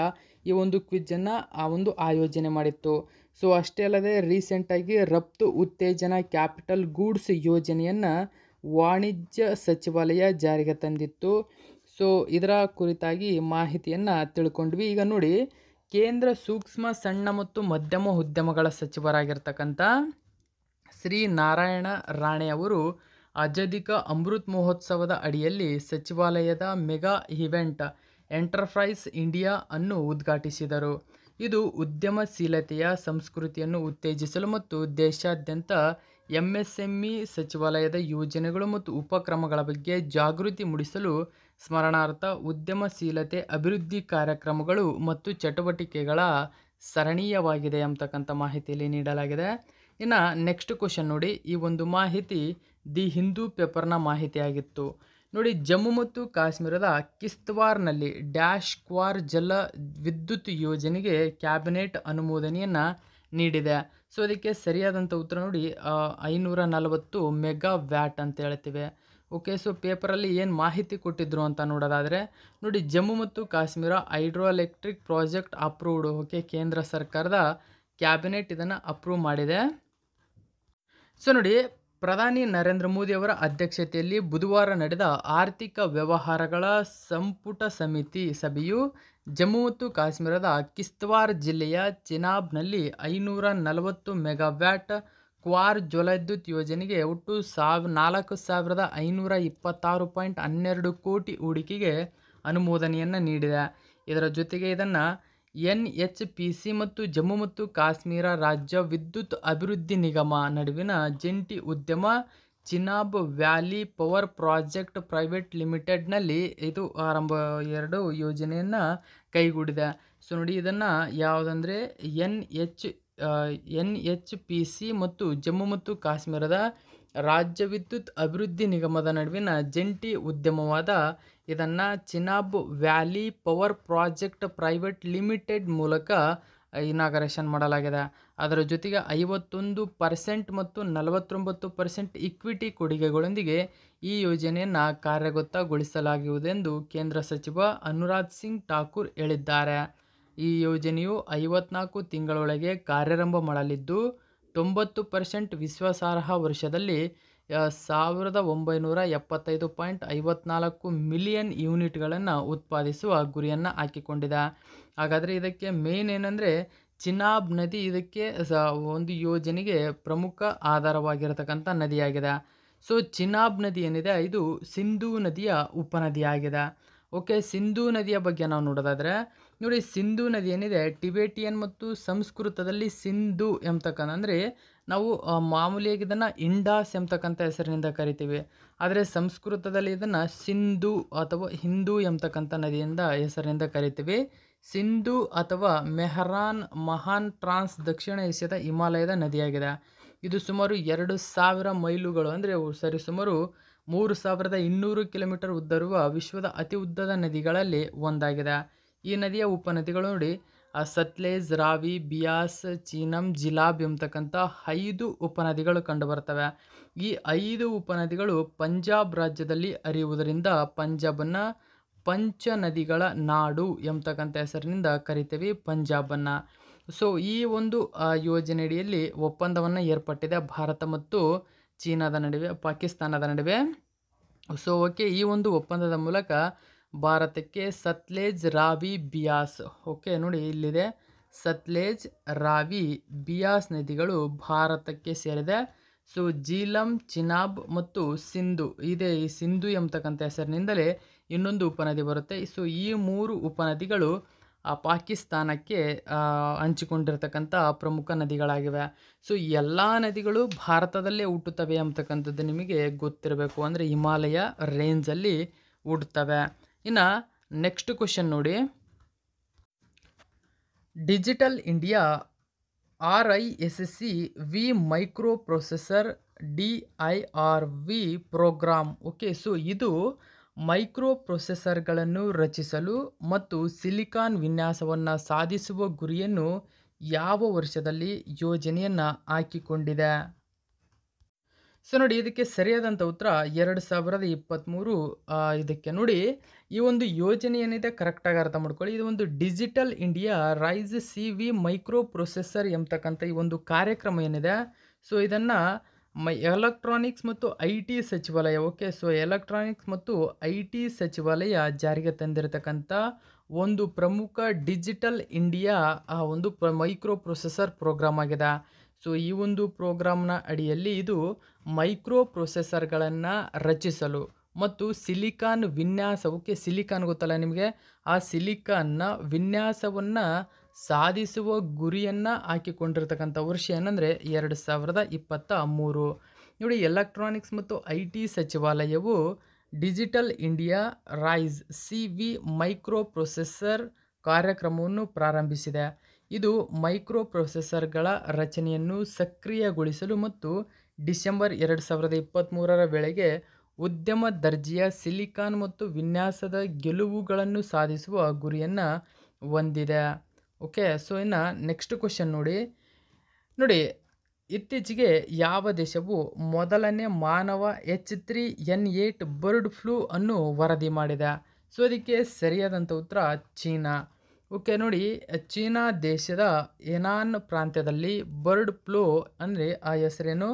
[SPEAKER 1] ಈ ಒಂದು ಕ್ವಿಜನ್ನು ಆ ಒಂದು ಆಯೋಜನೆ ಮಾಡಿತ್ತು ಸೊ ಅಷ್ಟೇ ಅಲ್ಲದೆ ರೀಸೆಂಟಾಗಿ ರಫ್ತು ಉತ್ತೇಜನ ಕ್ಯಾಪಿಟಲ್ ಗೂಡ್ಸ್ ಯೋಜನೆಯನ್ನು ವಾಣಿಜ್ಯ ಸಚಿವಾಲಯ ಜಾರಿಗೆ ತಂದಿತ್ತು ಸೊ ಇದರ ಕುರಿತಾಗಿ ಮಾಹಿತಿಯನ್ನು ತಿಳ್ಕೊಂಡ್ವಿ ಈಗ ನೋಡಿ ಕೇಂದ್ರ ಸೂಕ್ಷ್ಮ ಸಣ್ಣ ಮತ್ತು ಮಧ್ಯಮ ಉದ್ಯಮಗಳ ಸಚಿವರಾಗಿರ್ತಕ್ಕಂಥ ಶ್ರೀ ನಾರಾಯಣ ರಾಣೆ ಅವರು ಅಜದಿಕ ಅಮೃತ್ ಮಹೋತ್ಸವದ ಅಡಿಯಲ್ಲಿ ಸಚಿವಾಲಯದ ಮೆಗಾ ಇವೆಂಟ್ ಎಂಟರ್ಪ್ರೈಸ್ ಇಂಡಿಯಾ ಅನ್ನು ಉದ್ಘಾಟಿಸಿದರು ಇದು ಉದ್ಯಮಶೀಲತೆಯ ಸಂಸ್ಕೃತಿಯನ್ನು ಉತ್ತೇಜಿಸಲು ಮತ್ತು ದೇಶಾದ್ಯಂತ ಎಂ ಎಸ್ ಎಂಇ ಸಚಿವಾಲಯದ ಯೋಜನೆಗಳು ಮತ್ತು ಉಪಕ್ರಮಗಳ ಬಗ್ಗೆ ಜಾಗೃತಿ ಮೂಡಿಸಲು ಸ್ಮರಣಾರ್ಥ ಉದ್ಯಮಶೀಲತೆ ಅಭಿವೃದ್ಧಿ ಕಾರ್ಯಕ್ರಮಗಳು ಮತ್ತು ಚಟುವಟಿಕೆಗಳ ಸರಣೀಯವಾಗಿದೆ ಎಂಬತಕ್ಕಂಥ ಮಾಹಿತಿಯಲ್ಲಿ ನೀಡಲಾಗಿದೆ ಇನ್ನು ನೆಕ್ಸ್ಟ್ ಕ್ವಶನ್ ನೋಡಿ ಈ ಒಂದು ಮಾಹಿತಿ ದಿ ಹಿಂದೂ ಪೇಪರ್ನ ಮಾಹಿತಿಯಾಗಿತ್ತು ನೋಡಿ ಜಮ್ಮು ಮತ್ತು ಕಾಶ್ಮೀರದ ಕಿಸ್ತ್ವಾರ್ನಲ್ಲಿ ಡ್ಯಾಶ್ ಕ್ವಾರ್ ಜಲ ವಿದ್ಯುತ್ ಯೋಜನೆಗೆ ಕ್ಯಾಬಿನೆಟ್ ಅನುಮೋದನೆಯನ್ನು ನೀಡಿದೆ ಸೊ ಅದಕ್ಕೆ ಸರಿಯಾದಂಥ ಉತ್ತರ ನೋಡಿ ಐನೂರ ನಲವತ್ತು ಮೆಗಾ ವ್ಯಾಟ್ ಅಂತ ಹೇಳ್ತೀವಿ ಓಕೆ ಸೊ ಪೇಪರಲ್ಲಿ ಏನು ಮಾಹಿತಿ ಕೊಟ್ಟಿದ್ರು ಅಂತ ನೋಡೋದಾದರೆ ನೋಡಿ ಜಮ್ಮು ಮತ್ತು Kashmir hydro electric project approved okay ಕೇಂದ್ರ ಸರ್ಕಾರದ ಕ್ಯಾಬಿನೆಟ್ ಇದನ್ನು ಅಪ್ರೂವ್ ಮಾಡಿದೆ ಸೊ ನೋಡಿ ಪ್ರಧಾನಿ ನರೇಂದ್ರ ಮೋದಿಯವರ ಅಧ್ಯಕ್ಷತೆಯಲ್ಲಿ ಬುಧವಾರ ನಡೆದ ಆರ್ಥಿಕ ವ್ಯವಹಾರಗಳ ಸಂಪುಟ ಸಮಿತಿ ಸಭೆಯು ಜಮ್ಮು ಮತ್ತು ಕಾಶ್ಮೀರದ ಕಿಸ್ತ್ವಾರ್ ಜಿಲ್ಲೆಯ ಚಿನಾಬ್ನಲ್ಲಿ ಐನೂರ ನಲವತ್ತು ಮೆಗಾವ್ಯಾಟ್ ಕ್ವಾರ್ ಜಲವಿದ್ಯುತ್ ಯೋಜನೆಗೆ ಒಟ್ಟು ಸಾವ್ ನಾಲ್ಕು ಸಾವಿರದ ಐನೂರ ಇಪ್ಪತ್ತಾರು ಪಾಯಿಂಟ್ ಹನ್ನೆರಡು ಕೋಟಿ ಹೂಡಿಕೆಗೆ ಅನುಮೋದನೆಯನ್ನು ನೀಡಿದೆ ಇದರ ಜೊತೆಗೆ ಇದನ್ನು ಎನ್ ಎಚ್ ಪಿ ಸಿ ಮತ್ತು ಜಮ್ಮು ಮತ್ತು ಕಾಶ್ಮೀರ ರಾಜ್ಯ ವಿದ್ಯುತ್ ಅಭಿವೃದ್ಧಿ ನಿಗಮ ನಡುವಿನ ಜಂಟಿ ಉದ್ಯಮ Chenab valley power project private ಲಿಮಿಟೆಡ್ನಲ್ಲಿ ಇದು ಆರಂಭ ಎರಡು ಯೋಜನೆಯನ್ನು ಕೈಗೂಡಿದೆ ಸೊ ನೋಡಿ ಇದನ್ನು ಯಾವುದಂದರೆ N H N H P C ಮತ್ತು ಜಮ್ಮು ಮತ್ತು ಕಾಶ್ಮೀರದ ರಾಜ್ಯ ವಿದ್ಯುತ್ ಅಭಿವೃದ್ಧಿ ನಿಗಮದ ನಡುವಿನ ಜಂಟಿ ಉದ್ಯಮವಾದ ಇದನ್ನು Chenab valley power project private limited ಮೂಲಕ ಇನಾಗರೇಷನ್ ಮಾಡಲಾಗಿದೆ ಅದರ ಜೊತೆಗೆ ಐವತ್ತೊಂದು ಪರ್ಸೆಂಟ್ ಮತ್ತು ನಲವತ್ತೊಂಬತ್ತು ಪರ್ಸೆಂಟ್ ಇಕ್ವಿಟಿ ಕೊಡುಗೆಗಳೊಂದಿಗೆ ಈ ಯೋಜನೆಯನ್ನು ಕಾರ್ಯಗತಗೊಳಿಸಲಾಗುವುದೆಂದು ಕೇಂದ್ರ ಸಚಿವ ಅನುರಾಗ್ ಸಿಂಗ್ ಠಾಕೂರ್ ಹೇಳಿದ್ದಾರೆ ಈ ಯೋಜನೆಯು ಐವತ್ನಾಲ್ಕು ತಿಂಗಳೊಳಗೆ ಕಾರ್ಯಾರಂಭ ಮಾಡಲಿದ್ದು ತೊಂಬತ್ತು ಪರ್ಸೆಂಟ್ ವಿಶ್ವಾಸಾರ್ಹ ವರ್ಷದಲ್ಲಿ ಸಾವಿರದ ಒಂಬೈನೂರ ಎಪ್ಪತ್ತೈದು ಪಾಯಿಂಟ್ ಐವತ್ನಾಲ್ಕು ಮಿಲಿಯನ್ ಯೂನಿಟ್ಗಳನ್ನು ಉತ್ಪಾದಿಸುವ ಗುರಿಯನ್ನು ಹಾಕಿಕೊಂಡಿದೆ ಹಾಗಾದರೆ ಇದಕ್ಕೆ ಮೇನ್ ಏನಂದರೆ ಚಿನಾಬ್ ನದಿ ಇದಕ್ಕೆ ಸ ಒಂದು ಯೋಜನೆಗೆ ಪ್ರಮುಖ ಆಧಾರವಾಗಿರತಕ್ಕಂಥ ನದಿಯಾಗಿದೆ ಸೊ ಚಿನಾಬ್ ನದಿ ಏನಿದೆ ಇದು ಸಿಂಧೂ ನದಿಯ ಉಪನದಿಯಾಗಿದೆ ಓಕೆ ಸಿಂಧೂ ನದಿಯ ಬಗ್ಗೆ ನಾವು ನೋಡೋದಾದರೆ ನೋಡಿ ಸಿಂಧು ನದಿ ಏನಿದೆ ಟಿಬೇಟಿಯನ್ ಮತ್ತು ಸಂಸ್ಕೃತದಲ್ಲಿ ಸಿಂಧು ಎಂಬತಕ್ಕಂಥ ಅಂದರೆ ನಾವು ಮಾಮೂಲಿಯಾಗಿ ಇದನ್ನು ಇಂಡಾಸ್ ಎಂಬತಕ್ಕಂಥ ಹೆಸರಿನಿಂದ ಕರಿತೀವಿ ಆದರೆ ಸಂಸ್ಕೃತದಲ್ಲಿ ಇದನ್ನು ಸಿಂಧು ಅಥವಾ ಹಿಂದೂ ಎಂಬತಕ್ಕಂಥ ನದಿಯಿಂದ ಹೆಸರಿನಿಂದ ಕರಿತೀವಿ ಸಿಂಧು ಅಥವಾ ಮೆಹರಾನ್ ಮಹಾನ್ ಟ್ರಾನ್ಸ್ ದಕ್ಷಿಣ ಏಷ್ಯಾದ ಹಿಮಾಲಯದ ನದಿಯಾಗಿದೆ ಇದು ಸುಮಾರು ಎರಡು ಸಾವಿರ ಮೈಲುಗಳು ಅಂದರೆ ಸರಿಸುಮಾರು ಮೂರು ಸಾವಿರದ ಇನ್ನೂರು ಕಿಲೋಮೀಟರ್ ಉದ್ದರುವ ವಿಶ್ವದ ಅತಿ ಉದ್ದದ ನದಿಗಳಲ್ಲಿ ಒಂದಾಗಿದೆ ಈ ನದಿಯ ಉಪನದಿಗಳು ನೋಡಿ ಸತ್ಲೇಜ್ ರಾವಿ ಬಿಯಾಸ್ ಚೀನಂ ಜಿಲಾಬ್ ಎಂಬತಕ್ಕಂಥ ಐದು ಉಪನದಿಗಳು ಕಂಡುಬರ್ತವೆ ಈ ಐದು ಉಪನದಿಗಳು ಪಂಜಾಬ್ ರಾಜ್ಯದಲ್ಲಿ ಅರಿಯುವುದರಿಂದ ಪಂಜಾಬನ್ನು ಪಂಚ ನದಿಗಳ ನಾಡು ಎಂಬತಕ್ಕಂಥ ಹೆಸರಿನಿಂದ ಕರಿತೀವಿ ಪಂಜಾಬನ್ನು ಸೊ ಈ ಒಂದು ಯೋಜನೆಯಡಿಯಲ್ಲಿ ಒಪ್ಪಂದವನ್ನು ಏರ್ಪಟ್ಟಿದೆ ಭಾರತ ಮತ್ತು ಚೀನಾದ ನಡುವೆ ಪಾಕಿಸ್ತಾನದ ನಡುವೆ ಸೊ ಓಕೆ ಈ ಒಂದು ಒಪ್ಪಂದದ ಮೂಲಕ ಭಾರತಕ್ಕೆ ಸತ್ಲೇಜ್ ರಾವಿ ಬಿಯಾಸ್ ಓಕೆ ನೋಡಿ ಇಲ್ಲಿದೆ ಸತ್ಲೇಜ್ ರಾವಿ ಬಿಯಾಸ್ ನದಿಗಳು ಭಾರತಕ್ಕೆ ಸೇರಿದೆ ಸೊ ಜೀಲಂ ಚಿನಾಬ್ ಮತ್ತು ಸಿಂಧು ಇದೆ ಈ ಸಿಂಧು ಎಂಬತಕ್ಕಂಥ ಹೆಸರಿನಿಂದಲೇ ಇನ್ನೊಂದು ಉಪನದಿ ಬರುತ್ತೆ ಸೊ ಈ ಮೂರು ಉಪನದಿಗಳು ಪಾಕಿಸ್ತಾನಕ್ಕೆ ಹಂಚಿಕೊಂಡಿರ್ತಕ್ಕಂಥ ಪ್ರಮುಖ ನದಿಗಳಾಗಿವೆ ಸೊ ಎಲ್ಲ ನದಿಗಳು ಭಾರತದಲ್ಲೇ ಹುಟ್ಟುತ್ತವೆ ಅಂತಕ್ಕಂಥದ್ದು ನಿಮಗೆ ಗೊತ್ತಿರಬೇಕು ಅಂದರೆ ಹಿಮಾಲಯ ರೇಂಜಲ್ಲಿ ಹುಡ್ತವೆ ಇನ್ನು ನೆಕ್ಸ್ಟ್ ಕ್ವಶನ್ ನೋಡಿ digital India R I S S C V micro processor D I R V program okay so ಇದು ಮೈಕ್ರೋ ಪ್ರೊಸೆಸರ್ಗಳನ್ನು ರಚಿಸಲು ಮತ್ತು ಸಿಲಿಕಾನ್ ವಿನ್ಯಾಸವನ್ನು ಸಾಧಿಸುವ ಗುರಿಯನ್ನು ಯಾವ ವರ್ಷದಲ್ಲಿ ಯೋಜನೆಯನ್ನು ಹಾಕಿಕೊಂಡಿದೆ ಸೊ ನೋಡಿ ಇದಕ್ಕೆ ಸರಿಯಾದಂಥ ಉತ್ತರ ಎರಡು ಸಾವಿರದ ಇಪ್ಪತ್ತ್ಮೂರು ಇದಕ್ಕೆ ನೋಡಿ ಈ ಒಂದು ಯೋಜನೆ ಏನಿದೆ ಕರೆಕ್ಟಾಗಿ ಅರ್ಥ ಮಾಡ್ಕೊಳ್ಳಿ ಇದು ಒಂದು digital India rise C V micro processor ಎಂಬತಕ್ಕಂಥ ಈ ಒಂದು ಕಾರ್ಯಕ್ರಮ ಏನಿದೆ ಸೊ ಇದನ್ನು ಮೈ ಎಲೆಕ್ಟ್ರಾನಿಕ್ಸ್ ಮತ್ತು ಐ ಟಿ ಸಚಿವಾಲಯ ಓಕೆ ಸೊ ಎಲೆಕ್ಟ್ರಾನಿಕ್ಸ್ ಮತ್ತು ಐ ಟಿ ಸಚಿವಾಲಯ ಜಾರಿಗೆ ತಂದಿರತಕ್ಕಂಥ ಒಂದು ಪ್ರಮುಖ ಡಿಜಿಟಲ್ ಇಂಡಿಯಾ ಆ ಒಂದು ಪ್ರ ಮೈಕ್ರೋ ಪ್ರೊಸೆಸರ್ ಪ್ರೋಗ್ರಾಮ್ ಆಗಿದೆ ಸೊ ಈ ಒಂದು ಪ್ರೋಗ್ರಾಮ್ನ ಅಡಿಯಲ್ಲಿ ಇದು ಮೈಕ್ರೋ ಪ್ರೊಸೆಸರ್ಗಳನ್ನು ರಚಿಸಲು ಮತ್ತು ಸಿಲಿಕಾನ್ ವಿನ್ಯಾಸವಕ್ಕೆ ಸಿಲಿಕಾನ್ ಗೊತ್ತಲ್ಲ ನಿಮಗೆ ಆ ಸಿಲಿಕಾನ್ನ ವಿನ್ಯಾಸವನ್ನು ಸಾಧಿಸುವ ಗುರಿಯನ್ನು ಹಾಕಿಕೊಂಡಿರ್ತಕ್ಕಂಥ ವರ್ಷ ಏನಂದರೆ ಎರಡು ಸಾವಿರದ ಇಪ್ಪತ್ತ ಮೂರು ನೋಡಿ ಎಲೆಕ್ಟ್ರಾನಿಕ್ಸ್ ಮತ್ತು ಐ ಟಿ ಸಚಿವಾಲಯವು digital India rise C V micro processor ಕಾರ್ಯಕ್ರಮವನ್ನು ಪ್ರಾರಂಭಿಸಿದೆ ಇದು ಮೈಕ್ರೋಪ್ರೊಸೆಸರ್ಗಳ ರಚನೆಯನ್ನು ಸಕ್ರಿಯಗೊಳಿಸಲು ಮತ್ತು ಡಿಸೆಂಬರ್ ಎರಡು ಸಾವಿರದ ಇಪ್ಪತ್ತ್ಮೂರರ ವೇಳೆಗೆ ಉದ್ಯಮ ದರ್ಜೆಯ ಸಿಲಿಕಾನ್ ಮತ್ತು ವಿನ್ಯಾಸದ ಗೆಲುವುಗಳನ್ನು ಸಾಧಿಸುವ ಗುರಿಯನ್ನು ಹೊಂದಿದೆ ಓಕೆ ಸೊ ಇನ್ನು ನೆಕ್ಸ್ಟ್ ಕ್ವಶನ್ ನೋಡಿ ನೋಡಿ ಇತ್ತೀಚೆಗೆ ಯಾವ ದೇಶವು ಮೊದಲನೇ ಮಾನವ H three N eight bird flu ಅನ್ನು ವರದಿ ಮಾಡಿದೆ ಸೊ ಅದಕ್ಕೆ ಸರಿಯಾದಂಥ ಉತ್ತರ ಚೀನಾ ಓಕೆ ನೋಡಿ ಚೀನಾ ದೇಶದ ಎನಾನ್ ಪ್ರಾಂತ್ಯದಲ್ಲಿ ಬರ್ಡ್ ಫ್ಲೂ ಅಂದರೆ ಆ ಹೆಸರೇನು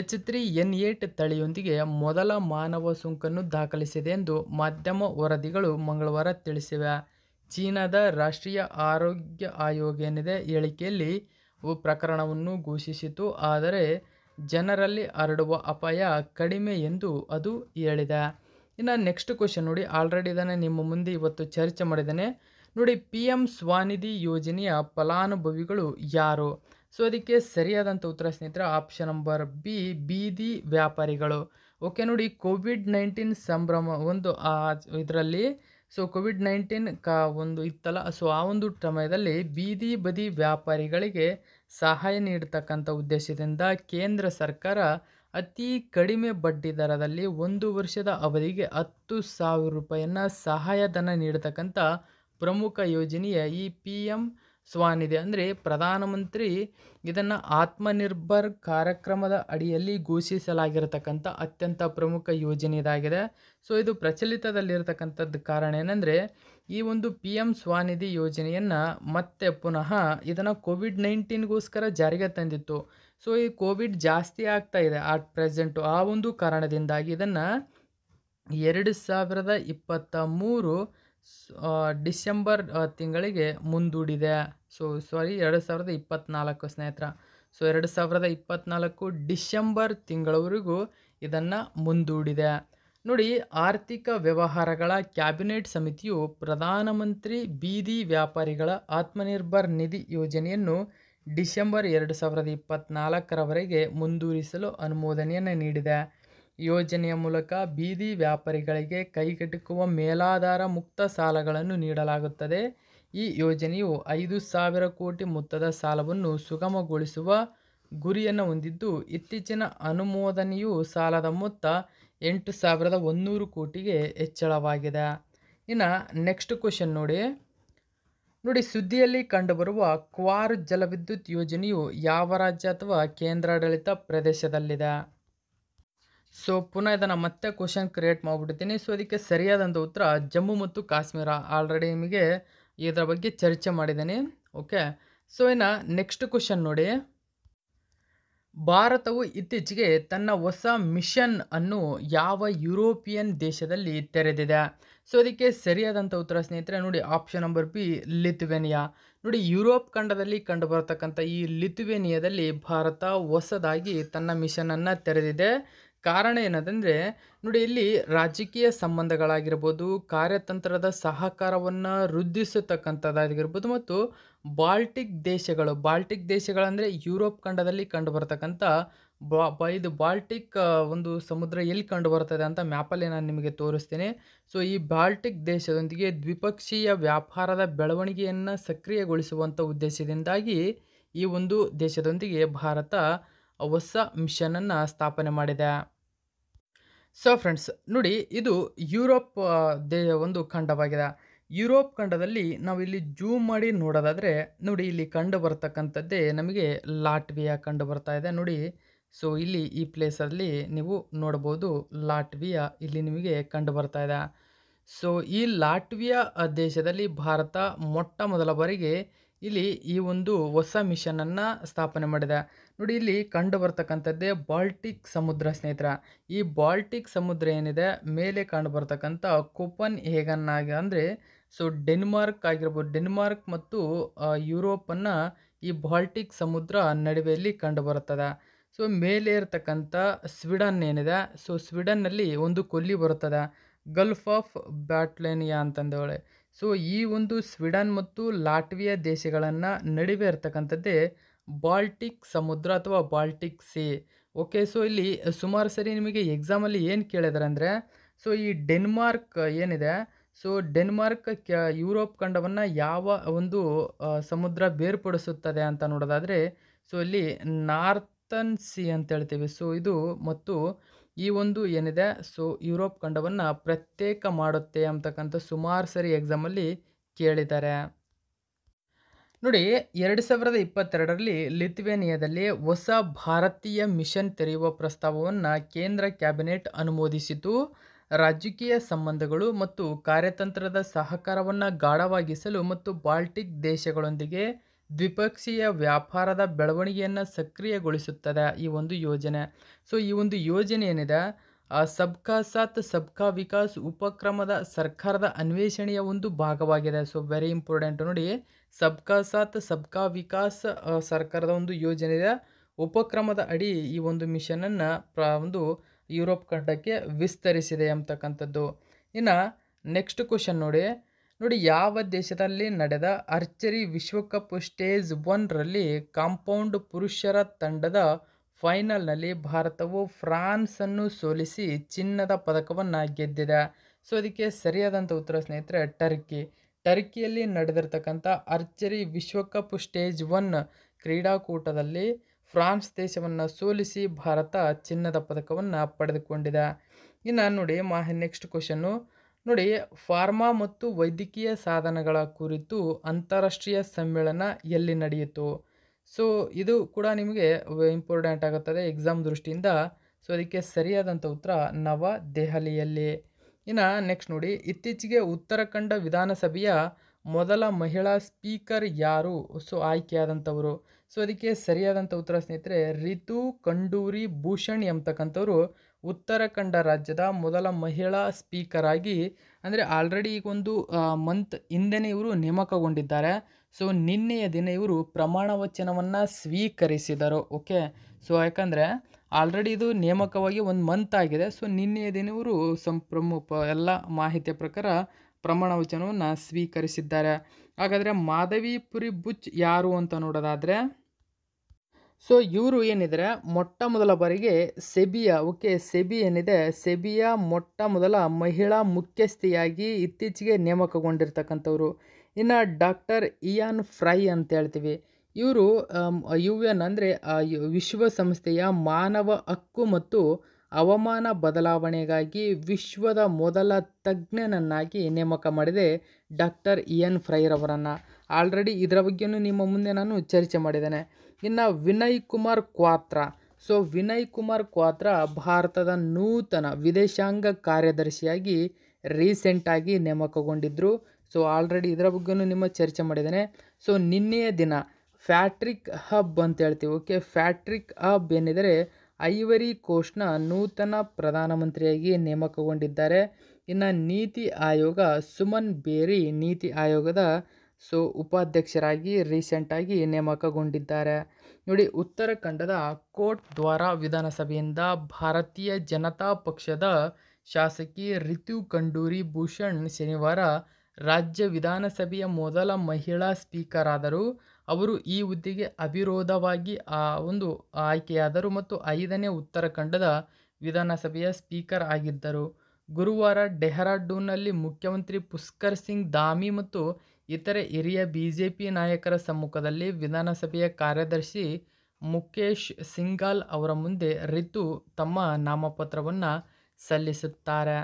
[SPEAKER 1] ಎಚ್ ತ್ರೀ ಎನ್ ಏಟ್ ತಳಿಯೊಂದಿಗೆ ಮೊದಲ ಮಾನವ ಸೋಂಕನ್ನು ದಾಖಲಿಸಿದೆ ಎಂದು ಮಾಧ್ಯಮ ವರದಿಗಳು ಮಂಗಳವಾರ ತಿಳಿಸಿವೆ ಚೀನಾದ ರಾಷ್ಟ್ರೀಯ ಆರೋಗ್ಯ ಆಯೋಗ ಏನಿದೆ ಹೇಳಿಕೆಯಲ್ಲಿ ಪ್ರಕರಣವನ್ನು ಘೋಷಿಸಿತು ಆದರೆ ಜನರಲ್ಲಿ ಹರಡುವ ಅಪಾಯ ಕಡಿಮೆ ಎಂದು ಅದು ಹೇಳಿದೆ ಇನ್ನು ನೆಕ್ಸ್ಟ್ ಕ್ವಶನ್ ನೋಡಿ ಆಲ್ರೆಡಿ ಇದನ್ನು ನಿಮ್ಮ ಮುಂದೆ ಇವತ್ತು ಚರ್ಚೆ ಮಾಡಿದ್ದೇನೆ ನೋಡಿ ಪಿ ಎಂ ಸ್ವಾನಿಧಿ ಯೋಜನೆಯ ಫಲಾನುಭವಿಗಳು ಯಾರು ಸೊ ಅದಕ್ಕೆ ಸರಿಯಾದಂಥ ಉತ್ತರ ಸ್ನೇಹಿತರೆ ಆಪ್ಷನ್ ನಂಬರ್ ಬಿ ಬೀದಿ ವ್ಯಾಪಾರಿಗಳು ಓಕೆ ನೋಡಿ ಕೋವಿಡ್ ನೈನ್ಟೀನ್ ಸಂಭ್ರಮ ಒಂದು ಇದರಲ್ಲಿ ಸೊ ಕೋವಿಡ್ ನೈನ್ಟೀನ್ ಕ ಒಂದು ಇತ್ತಲ್ಲ ಸೊ ಆ ಒಂದು ಸಮಯದಲ್ಲಿ ಬೀದಿ ಬದಿ ವ್ಯಾಪಾರಿಗಳಿಗೆ ಸಹಾಯ ನೀಡತಕ್ಕಂಥ ಉದ್ದೇಶದಿಂದ ಕೇಂದ್ರ ಸರ್ಕಾರ ಅತಿ ಕಡಿಮೆ ಬಡ್ಡಿ ದರದಲ್ಲಿ ಒಂದು ವರ್ಷದ ಅವಧಿಗೆ ಹತ್ತು ಸಾವಿರ ರೂಪಾಯಿಯನ್ನು ಸಹಾಯಧನ ನೀಡತಕ್ಕಂಥ ಪ್ರಮುಖ ಯೋಜನೆಯ ಈ ಪಿ ಎಂ ಸ್ವಾನಿಧಿ ಅಂದರೆ ಪ್ರಧಾನಮಂತ್ರಿ ಇದನ್ನು ಆತ್ಮನಿರ್ಭರ್ ಕಾರ್ಯಕ್ರಮದ ಅಡಿಯಲ್ಲಿ ಘೋಷಿಸಲಾಗಿರತಕ್ಕಂಥ ಅತ್ಯಂತ ಪ್ರಮುಖ ಯೋಜನೆ ಇದಾಗಿದೆ ಸೊ ಇದು ಪ್ರಚಲಿತದಲ್ಲಿರತಕ್ಕಂಥದ್ದು ಕಾರಣ ಏನಂದರೆ ಈ ಒಂದು ಪಿ ಎಂ ಸ್ವಾನಿಧಿ ಯೋಜನೆಯನ್ನು ಮತ್ತೆ ಪುನಃ ಇದನ್ನು ಕೋವಿಡ್ ನೈನ್ಟೀನ್ಗೋಸ್ಕರ ಜಾರಿಗೆ ತಂದಿತ್ತು ಸೊ ಈ ಕೋವಿಡ್ ಜಾಸ್ತಿ ಆಗ್ತಾ ಇದೆ ಅಟ್ ಪ್ರೆಸೆಂಟು ಆ ಒಂದು ಕಾರಣದಿಂದಾಗಿ ಇದನ್ನು ಎರಡು ಸಾವಿರದ ಇಪ್ಪತ್ತ ಮೂರು ಡಿಸೆಂಬರ್ ತಿಂಗಳಿಗೆ ಮುಂದೂಡಿದೆ ಸೊ ಸಾರಿ ಎರಡು ಸಾವಿರದ ಇಪ್ಪತ್ತ್ನಾಲ್ಕು ಸ್ನೇಹಿತರ ಸೊ ಎರಡು ಸಾವಿರದ ಇಪ್ಪತ್ನಾಲ್ಕು ಡಿಸೆಂಬರ್ ತಿಂಗಳವರೆಗೂ ಇದನ್ನು ಮುಂದೂಡಿದೆ ನೋಡಿ ಆರ್ಥಿಕ ವ್ಯವಹಾರಗಳ ಕ್ಯಾಬಿನೆಟ್ ಸಮಿತಿಯು ಪ್ರಧಾನಮಂತ್ರಿ ಬೀದಿ ವ್ಯಾಪಾರಿಗಳ ಆತ್ಮನಿರ್ಭರ್ ನಿಧಿ ಯೋಜನೆಯನ್ನು ಡಿಸೆಂಬರ್ ಎರಡು ಸಾವಿರದ ಇಪ್ಪತ್ತ್ನಾಲ್ಕರವರೆಗೆ ಮುಂದೂಡಿಸಲು ಅನುಮೋದನೆಯನ್ನು ನೀಡಿದೆ ಯೋಜನೆಯ ಮೂಲಕ ಬೀದಿ ವ್ಯಾಪಾರಿಗಳಿಗೆ ಕೈಗೆಟುಕುವ ಮೇಲಾಧಾರ ಮುಕ್ತ ಸಾಲಗಳನ್ನು ನೀಡಲಾಗುತ್ತದೆ ಈ ಯೋಜನೆಯು ಐದು ಸಾವಿರ ಕೋಟಿ ಮೊತ್ತದ ಸಾಲವನ್ನು ಸುಗಮಗೊಳಿಸುವ ಗುರಿಯನ್ನು ಹೊಂದಿದ್ದು ಇತ್ತೀಚಿನ ಅನುಮೋದನೆಯು ಸಾಲದ ಮೊತ್ತ ಎಂಟು ಸಾವಿರದ ಒಂದೂರು ಕೋಟಿಗೆ ಹೆಚ್ಚಳವಾಗಿದೆ ಇನ್ನು ನೆಕ್ಸ್ಟ್ ಕ್ವಶನ್ ನೋಡಿ ನೋಡಿ ಸುದ್ದಿಯಲ್ಲಿ ಕಂಡುಬರುವ ಕ್ವಾರ್ ಜಲವಿದ್ಯುತ್ ಯೋಜನೆಯು ಯಾವ ರಾಜ್ಯ ಅಥವಾ ಕೇಂದ್ರಾಡಳಿತ ಪ್ರದೇಶದಲ್ಲಿದೆ ಸೊ ಪುನಃ ಇದನ್ನು ಮತ್ತೆ ಕ್ವಶನ್ ಕ್ರಿಯೇಟ್ ಮಾಡಿಬಿಟ್ಟಿದ್ದೀನಿ ಸೊ ಅದಕ್ಕೆ ಸರಿಯಾದಂಥ ಉತ್ತರ ಜಮ್ಮು ಮತ್ತು ಕಾಶ್ಮೀರ ಆಲ್ರೆಡಿ ನಿಮಗೆ ಇದರ ಬಗ್ಗೆ ಚರ್ಚೆ ಮಾಡಿದ್ದೀನಿ ಓಕೆ ಸೊ ಇನ್ನು ನೆಕ್ಸ್ಟ್ ಕ್ವಶನ್ ನೋಡಿ ಭಾರತವು ಇತ್ತೀಚೆಗೆ ತನ್ನ ಹೊಸ ಮಿಷನ್ ಅನ್ನು ಯಾವ ಯುರೋಪಿಯನ್ ದೇಶದಲ್ಲಿ ತೆರೆದಿದೆ ಸೊ ಅದಕ್ಕೆ ಸರಿಯಾದಂಥ ಉತ್ತರ ಸ್ನೇಹಿತರೆ ನೋಡಿ ಆಪ್ಷನ್ ನಂಬರ್ ಬಿ ಲಿಥುವೇನಿಯಾ ನೋಡಿ ಯುರೋಪ್ ಖಂಡದಲ್ಲಿ ಕಂಡುಬರ್ತಕ್ಕಂಥ ಈ ಲಿಥುವೇನಿಯಾದಲ್ಲಿ ಭಾರತ ಹೊಸದಾಗಿ ತನ್ನ ಮಿಷನನ್ನು ತೆರೆದಿದೆ ಕಾರಣ ಏನದಂದರೆ ನೋಡಿ ಇಲ್ಲಿ ರಾಜಕೀಯ ಸಂಬಂಧಗಳಾಗಿರ್ಬೋದು ಕಾರ್ಯತಂತ್ರದ ಸಹಕಾರವನ್ನು ವೃದ್ಧಿಸತಕ್ಕಂಥದ್ದಾಗಿರ್ಬೋದು ಮತ್ತು ಬಾಲ್ಟಿಕ್ ದೇಶಗಳು ಬಾಲ್ಟಿಕ್ ದೇಶಗಳಂದರೆ ಯುರೋಪ್ ಖಂಡದಲ್ಲಿ ಬರ್ತಕ್ಕಂಥ ಬಾ ಇದು ಬಾಲ್ಟಿಕ್ ಒಂದು ಸಮುದ್ರ ಎಲ್ಲಿ ಕಂಡು ಬರ್ತದೆ ಅಂತ ಮ್ಯಾಪಲ್ಲಿ ನಾನು ನಿಮಗೆ ತೋರಿಸ್ತೀನಿ ಸೊ ಈ ಬಾಲ್ಟಿಕ್ ದೇಶದೊಂದಿಗೆ ದ್ವಿಪಕ್ಷೀಯ ವ್ಯಾಪಾರದ ಬೆಳವಣಿಗೆಯನ್ನು ಸಕ್ರಿಯಗೊಳಿಸುವಂಥ ಉದ್ದೇಶದಿಂದಾಗಿ ಈ ಒಂದು ದೇಶದೊಂದಿಗೆ ಭಾರತ ಹೊಸ ಮಿಷನನ್ನು ಸ್ಥಾಪನೆ ಮಾಡಿದೆ ಸೊ ಫ್ರೆಂಡ್ಸ್ ನೋಡಿ ಇದು ಯುರೋಪ್ ದೇ ಒಂದು ಖಂಡವಾಗಿದೆ ಯುರೋಪ್ ಖಂಡದಲ್ಲಿ ನಾವು ಇಲ್ಲಿ ಜೂಮ್ ಮಾಡಿ ನೋಡೋದಾದರೆ ನೋಡಿ ಇಲ್ಲಿ ಕಂಡು ಬರ್ತಕ್ಕಂಥದ್ದೇ ನಮಗೆ ಲಾಟ್ವಿಯಾ ಕಂಡು ಬರ್ತಾ ಇದೆ ನೋಡಿ ಸೊ ಇಲ್ಲಿ ಈ ಪ್ಲೇಸಲ್ಲಿ ನೀವು ನೋಡ್ಬೋದು ಲಾಟ್ವಿಯಾ ಇಲ್ಲಿ ನಿಮಗೆ ಕಂಡು ಬರ್ತಾ ಇದೆ ಸೊ ಈ ಲಾಟ್ವಿಯಾ ದೇಶದಲ್ಲಿ ಭಾರತ ಮೊಟ್ಟ ಮೊದಲ ಬಾರಿಗೆ ಇಲ್ಲಿ ಈ ಒಂದು ಹೊಸ ಮಿಷನನ್ನು ಸ್ಥಾಪನೆ ಮಾಡಿದೆ ನೋಡಿ ಇಲ್ಲಿ ಕಂಡು ಬರ್ತಕ್ಕಂಥದ್ದೇ ಬಾಲ್ಟಿಕ್ ಸಮುದ್ರ ಸ್ನೇಹಿತರ ಈ ಬಾಲ್ಟಿಕ್ ಸಮುದ್ರ ಏನಿದೆ ಮೇಲೆ ಕಂಡು ಬರ್ತಕ್ಕಂಥ ಕೂಪನ್ ಹೇಗನ್ನ ಅಂದರೆ ಸೊ ಡೆನ್ಮಾರ್ಕ್ ಆಗಿರ್ಬೋದು ಡೆನ್ಮಾರ್ಕ್ ಮತ್ತು ಯುರೋಪನ್ನು ಈ ಬಾಲ್ಟಿಕ್ ಸಮುದ್ರ ನಡುವೆಯಲ್ಲಿ ಕಂಡು ಬರುತ್ತದೆ ಸೊ ಮೇಲೆ ಇರತಕ್ಕಂಥ ಸ್ವೀಡನ್ ಏನಿದೆ ಸೊ ಸ್ವೀಡನ್ನಲ್ಲಿ ಒಂದು ಕೊಲ್ಲಿ ಬರುತ್ತದೆ ಗಲ್ಫ್ ಆಫ್ ಬ್ಯಾಟ್ಲೇನಿಯಾ ಅಂತಂದೇಳಿ ಸೊ ಈ ಒಂದು ಸ್ವೀಡನ್ ಮತ್ತು ಲಾಟ್ವಿಯಾ ದೇಶಗಳನ್ನು ನಡುವೆ ಇರ್ತಕ್ಕಂಥದ್ದೇ ಬಾಲ್ಟಿಕ್ ಸಮುದ್ರ ಅಥವಾ ಬಾಲ್ಟಿಕ್ ಸಿ ಓಕೆ ಸೊ ಇಲ್ಲಿ ಸುಮಾರು ಸರಿ ನಿಮಗೆ ಎಕ್ಸಾಮಲ್ಲಿ ಏನು ಕೇಳಿದಾರೆ ಅಂದರೆ ಸೊ ಈ ಡೆನ್ಮಾರ್ಕ್ ಏನಿದೆ ಸೊ ಡೆನ್ಮಾರ್ಕ್ ಯುರೋಪ್ ಖಂಡವನ್ನು ಯಾವ ಒಂದು ಸಮುದ್ರ ಬೇರ್ಪಡಿಸುತ್ತದೆ ಅಂತ ನೋಡೋದಾದರೆ ಸೊ ಇಲ್ಲಿ ನಾರ್ತನ್ ಸಿ ಅಂತ ಹೇಳ್ತೀವಿ ಸೊ ಇದು ಮತ್ತು ಈ ಒಂದು ಏನಿದೆ ಸೊ ಯುರೋಪ್ ಖಂಡವನ್ನು ಪ್ರತ್ಯೇಕ ಮಾಡುತ್ತೆ ಅಂತಕ್ಕಂಥ ಸುಮಾರು ಸರಿ ಎಕ್ಸಾಮಲ್ಲಿ ಕೇಳಿದ್ದಾರೆ ನೋಡಿ ಎರಡು ಸಾವಿರದ ಇಪ್ಪತ್ತೆರಡರಲ್ಲಿ ಲಿಥುವೇನಿಯಾದಲ್ಲಿ ಹೊಸ ಭಾರತೀಯ ಮಿಷನ್ ತೆರೆಯುವ ಪ್ರಸ್ತಾವವನ್ನು ಕೇಂದ್ರ ಕ್ಯಾಬಿನೆಟ್ ಅನುಮೋದಿಸಿತು ರಾಜಕೀಯ ಸಂಬಂಧಗಳು ಮತ್ತು ಕಾರ್ಯತಂತ್ರದ ಸಹಕಾರವನ್ನು ಗಾಢವಾಗಿಸಲು ಮತ್ತು ಬಾಲ್ಟಿಕ್ ದೇಶಗಳೊಂದಿಗೆ ದ್ವಿಪಕ್ಷೀಯ ವ್ಯಾಪಾರದ ಬೆಳವಣಿಗೆಯನ್ನು ಸಕ್ರಿಯಗೊಳಿಸುತ್ತದೆ ಈ ಒಂದು ಯೋಜನೆ ಸೊ ಈ ಒಂದು ಯೋಜನೆ ಏನಿದೆ ಸಬ್ಕಾ ಸಾತ್ ಸಬ್ಕಾ ವಿಕಾಸ್ ಉಪಕ್ರಮದ ಸರ್ಕಾರದ ಅನ್ವೇಷಣೆಯ ಒಂದು ಭಾಗವಾಗಿದೆ ಸೊ ವೆರಿ ಇಂಪಾರ್ಟೆಂಟ್ ನೋಡಿ ಸಬ್ಕಾ ಸಾತ್ ಸಬ್ಕಾ ವಿಕಾಸ್ ಸರ್ಕಾರದ ಒಂದು ಯೋಜನೆ ಇದೆ ಉಪಕ್ರಮದ ಅಡಿ ಈ ಒಂದು ಮಿಷನನ್ನು ಪ್ರ ಒಂದು ಯುರೋಪ್ ಖಂಡಕ್ಕೆ ವಿಸ್ತರಿಸಿದೆ ಅಂತಕ್ಕಂಥದ್ದು ಇನ್ನು ನೆಕ್ಸ್ಟ್ ಕ್ವಶನ್ ನೋಡಿ ನೋಡಿ ಯಾವ ದೇಶದಲ್ಲಿ ನಡೆದ ಅರ್ಚರಿ ವಿಶ್ವಕಪ್ ಸ್ಟೇಜ್ ರಲ್ಲಿ ಕಾಂಪೌಂಡ್ ಪುರುಷರ ತಂಡದ ಫೈನಲ್ನಲ್ಲಿ ಭಾರತವು ಫ್ರಾನ್ಸನ್ನು ಸೋಲಿಸಿ ಚಿನ್ನದ ಪದಕವನ್ನು ಗೆದ್ದಿದೆ ಸೊ ಅದಕ್ಕೆ ಸರಿಯಾದಂಥ ಉತ್ತರ ಸ್ನೇಹಿತರೆ ಟರ್ಕಿ ಟರ್ಕಿಯಲ್ಲಿ ನಡೆದಿರ್ತಕ್ಕಂಥ ಅರ್ಚರಿ ವಿಶ್ವಕಪ್ ಸ್ಟೇಜ್ ಒನ್ ಕ್ರೀಡಾಕೂಟದಲ್ಲಿ ಫ್ರಾನ್ಸ್ ದೇಶವನ್ನು ಸೋಲಿಸಿ ಭಾರತ ಚಿನ್ನದ ಪದಕವನ್ನು ಪಡೆದುಕೊಂಡಿದೆ ಇನ್ನು ನೋಡಿ ಮಾ ನೆಕ್ಸ್ಟ್ ಕ್ವಶನ್ನು ನೋಡಿ ಫಾರ್ಮಾ ಮತ್ತು ವೈದ್ಯಕೀಯ ಸಾಧನಗಳ ಕುರಿತು ಅಂತಾರಾಷ್ಟ್ರೀಯ ಸಮ್ಮೇಳನ ಎಲ್ಲಿ ನಡೆಯಿತು ಸೊ ಇದು ಕೂಡ ನಿಮಗೆ ಇಂಪಾರ್ಟೆಂಟ್ ಆಗುತ್ತದೆ ಎಕ್ಸಾಮ್ ದೃಷ್ಟಿಯಿಂದ ಸೊ ಅದಕ್ಕೆ ಸರಿಯಾದಂಥ ಉತ್ತರ ನವದೆಹಲಿಯಲ್ಲಿ ಇನ್ನು ನೆಕ್ಸ್ಟ್ ನೋಡಿ ಇತ್ತೀಚೆಗೆ ಉತ್ತರಾಖಂಡ ವಿಧಾನಸಭೆಯ ಮೊದಲ ಮಹಿಳಾ ಸ್ಪೀಕರ್ ಯಾರು ಸೊ ಆಯ್ಕೆಯಾದಂಥವರು ಸೊ ಅದಕ್ಕೆ ಸರಿಯಾದಂಥ ಉತ್ತರ ಸ್ನೇಹಿತರೆ ರಿತು ಕಂಡೂರಿ ಭೂಷಣ್ ಎಂಬತಕ್ಕಂಥವ್ರು ಉತ್ತರಾಖಂಡ ರಾಜ್ಯದ ಮೊದಲ ಮಹಿಳಾ ಸ್ಪೀಕರ್ ಆಗಿ ಅಂದರೆ ಆಲ್ರೆಡಿ ಈಗ ಒಂದು ಮಂತ್ ಹಿಂದೆನೇ ಇವರು ನೇಮಕಗೊಂಡಿದ್ದಾರೆ ಸೊ ನಿನ್ನೆಯ ದಿನ ಇವರು ಪ್ರಮಾಣ ವಚನವನ್ನು ಸ್ವೀಕರಿಸಿದರು ಓಕೆ ಸೊ ಯಾಕಂದರೆ ಆಲ್ರೆಡಿ ಇದು ನೇಮಕವಾಗಿ ಒಂದು ಮಂತ್ ಆಗಿದೆ ಸೊ ನಿನ್ನೆಯ ದಿನ ಇವರು ಸಂಪ್ರಮು ಎಲ್ಲ ಮಾಹಿತಿಯ ಪ್ರಕಾರ ಪ್ರಮಾಣ ವಚನವನ್ನು ಸ್ವೀಕರಿಸಿದ್ದಾರೆ ಹಾಗಾದರೆ ಮಾಧವಿಪುರಿ ಬುಚ್ ಯಾರು ಅಂತ ನೋಡೋದಾದರೆ ಸೊ ಇವರು ಏನಿದ್ರೆ ಮೊಟ್ಟ ಮೊದಲ ಬಾರಿಗೆ ಸೆಬಿಯ ಓಕೆ ಸೆಬಿ ಏನಿದೆ ಸೆಬಿಯ ಮೊಟ್ಟ ಮೊದಲ ಮಹಿಳಾ ಮುಖ್ಯಸ್ಥೆಯಾಗಿ ಇತ್ತೀಚೆಗೆ ನೇಮಕಗೊಂಡಿರ್ತಕ್ಕಂಥವ್ರು ಇನ್ನು ಡಾಕ್ಟರ್ ಇಯಾನ್ ಫ್ರೈ ಅಂತ ಹೇಳ್ತೀವಿ ಇವರು ಯು ಎನ್ ಅಂದರೆ ವಿಶ್ವಸಂಸ್ಥೆಯ ಮಾನವ ಹಕ್ಕು ಮತ್ತು ಹವಾಮಾನ ಬದಲಾವಣೆಗಾಗಿ ವಿಶ್ವದ ಮೊದಲ ತಜ್ಞನನ್ನಾಗಿ ನೇಮಕ ಮಾಡಿದೆ ಡಾಕ್ಟರ್ ಇಯನ್ ಫ್ರೈರವರನ್ನು ಆಲ್ರೆಡಿ ಇದರ ಬಗ್ಗೆಯೂ ನಿಮ್ಮ ಮುಂದೆ ನಾನು ಚರ್ಚೆ ಮಾಡಿದ್ದೇನೆ ಇನ್ನು ವಿನಯ್ ಕುಮಾರ್ ಕ್ವಾತ್ರ ಸೊ ವಿನಯ್ ಕುಮಾರ್ ಕ್ವಾತ್ರ ಭಾರತದ ನೂತನ ವಿದೇಶಾಂಗ ಕಾರ್ಯದರ್ಶಿಯಾಗಿ ರೀಸೆಂಟಾಗಿ ನೇಮಕಗೊಂಡಿದ್ದರು ಸೊ ಆಲ್ರೆಡಿ ಇದರ ಬಗ್ಗೆಯೂ ನಿಮ್ಮ ಚರ್ಚೆ ಮಾಡಿದ್ದೇನೆ ಸೊ ನಿನ್ನೆಯ ದಿನ ಫ್ಯಾಟ್ರಿಕ್ ಹಬ್ ಅಂತ ಹೇಳ್ತೀವಿ ಓಕೆ ಫ್ಯಾಟ್ರಿಕ್ ಹಬ್ ಏನಿದರೆ ಐವರಿ ಕೋಸ್ಟ್ನ ನೂತನ ಪ್ರಧಾನಮಂತ್ರಿಯಾಗಿ ನೇಮಕಗೊಂಡಿದ್ದಾರೆ ಇನ್ನು ನೀತಿ ಆಯೋಗ ಸುಮನ್ ಬೇರಿ ನೀತಿ ಆಯೋಗದ ಸೊ ಉಪಾಧ್ಯಕ್ಷರಾಗಿ ರೀಸೆಂಟಾಗಿ ನೇಮಕಗೊಂಡಿದ್ದಾರೆ ನೋಡಿ ಉತ್ತರಾಖಂಡದ ಕೋಟ್ ದ್ವಾರ ವಿಧಾನಸಭೆಯಿಂದ ಭಾರತೀಯ ಜನತಾ ಪಕ್ಷದ ಶಾಸಕಿ ರಿತು ಕಂಡೂರಿ ಭೂಷಣ್ ಶನಿವಾರ ರಾಜ್ಯ ವಿಧಾನಸಭೆಯ ಮೊದಲ ಮಹಿಳಾ ಸ್ಪೀಕರ್ ಆದರು ಅವರು ಈ ಹುದ್ದೆಗೆ ಅವಿರೋಧವಾಗಿ ಆ ಒಂದು ಆಯ್ಕೆಯಾದರು ಮತ್ತು ಐದನೇ ಉತ್ತರಾಖಂಡದ ವಿಧಾನಸಭೆಯ ಸ್ಪೀಕರ್ ಆಗಿದ್ದರು ಗುರುವಾರ ಡೆಹ್ರಾಡೂನ್ನಲ್ಲಿ ಮುಖ್ಯಮಂತ್ರಿ ಪುಷ್ಕರ್ ಸಿಂಗ್ ಧಾಮಿ ಮತ್ತು ಇತರೆ ಹಿರಿಯ ಬಿಜೆಪಿ ನಾಯಕರ ಸಮ್ಮುಖದಲ್ಲಿ ವಿಧಾನಸಭೆಯ ಕಾರ್ಯದರ್ಶಿ ಮುಖೇಶ್ ಸಿಂಗಾಲ್ ಅವರ ಮುಂದೆ ರಿತು ತಮ್ಮ ನಾಮಪತ್ರವನ್ನು ಸಲ್ಲಿಸುತ್ತಾರೆ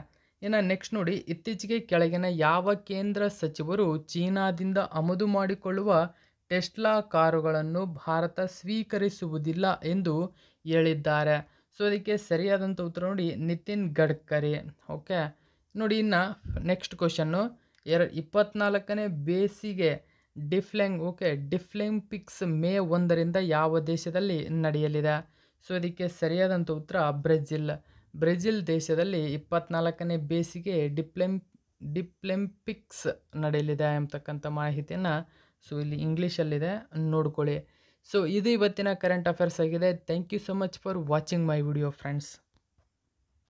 [SPEAKER 1] ಇನ್ನು ನೆಕ್ಸ್ಟ್ ನೋಡಿ ಇತ್ತೀಚೆಗೆ ಕೆಳಗಿನ ಯಾವ ಕೇಂದ್ರ ಸಚಿವರು ಚೀನಾದಿಂದ ಆಮದು ಮಾಡಿಕೊಳ್ಳುವ ಟೆಸ್ಲಾ ಕಾರುಗಳನ್ನು ಭಾರತ ಸ್ವೀಕರಿಸುವುದಿಲ್ಲ ಎಂದು ಹೇಳಿದ್ದಾರೆ ಸೊ ಅದಕ್ಕೆ ಸರಿಯಾದಂಥ ಉತ್ತರ ನೋಡಿ ನಿತಿನ್ ಗಡ್ಕರಿ ಓಕೆ ನೋಡಿ ಇನ್ನು ನೆಕ್ಸ್ಟ್ ಕ್ವಶನ್ನು ಎರಡು ಇಪ್ಪತ್ನಾಲ್ಕನೇ ಬೇಸಿಗೆ ಡಿಫ್ಲೆಂಗ್ ಓಕೆ ಡಿಫ್ಲೆಂಪಿಕ್ಸ್ ಮೇ ಒಂದರಿಂದ ಯಾವ ದೇಶದಲ್ಲಿ ನಡೆಯಲಿದೆ ಸೊ ಇದಕ್ಕೆ ಸರಿಯಾದಂಥ ಉತ್ತರ ಬ್ರೆಜಿಲ್ ಬ್ರೆಜಿಲ್ ದೇಶದಲ್ಲಿ ಇಪ್ಪತ್ನಾಲ್ಕನೇ ಬೇಸಿಗೆ ಡಿಪ್ಲೆಂ ಡಿಪ್ಲೆಂಪಿಕ್ಸ್ ನಡೆಯಲಿದೆ ಎಂಬತಕ್ಕಂಥ ಮಾಹಿತಿಯನ್ನು ಸೊ ಇಲ್ಲಿ ಇಂಗ್ಲೀಷಲ್ಲಿದೆ ನೋಡ್ಕೊಳ್ಳಿ ಸೊ ಇದು ಇವತ್ತಿನ ಕರೆಂಟ್ ಅಫೇರ್ಸ್ ಆಗಿದೆ thank you so much for watching my video friends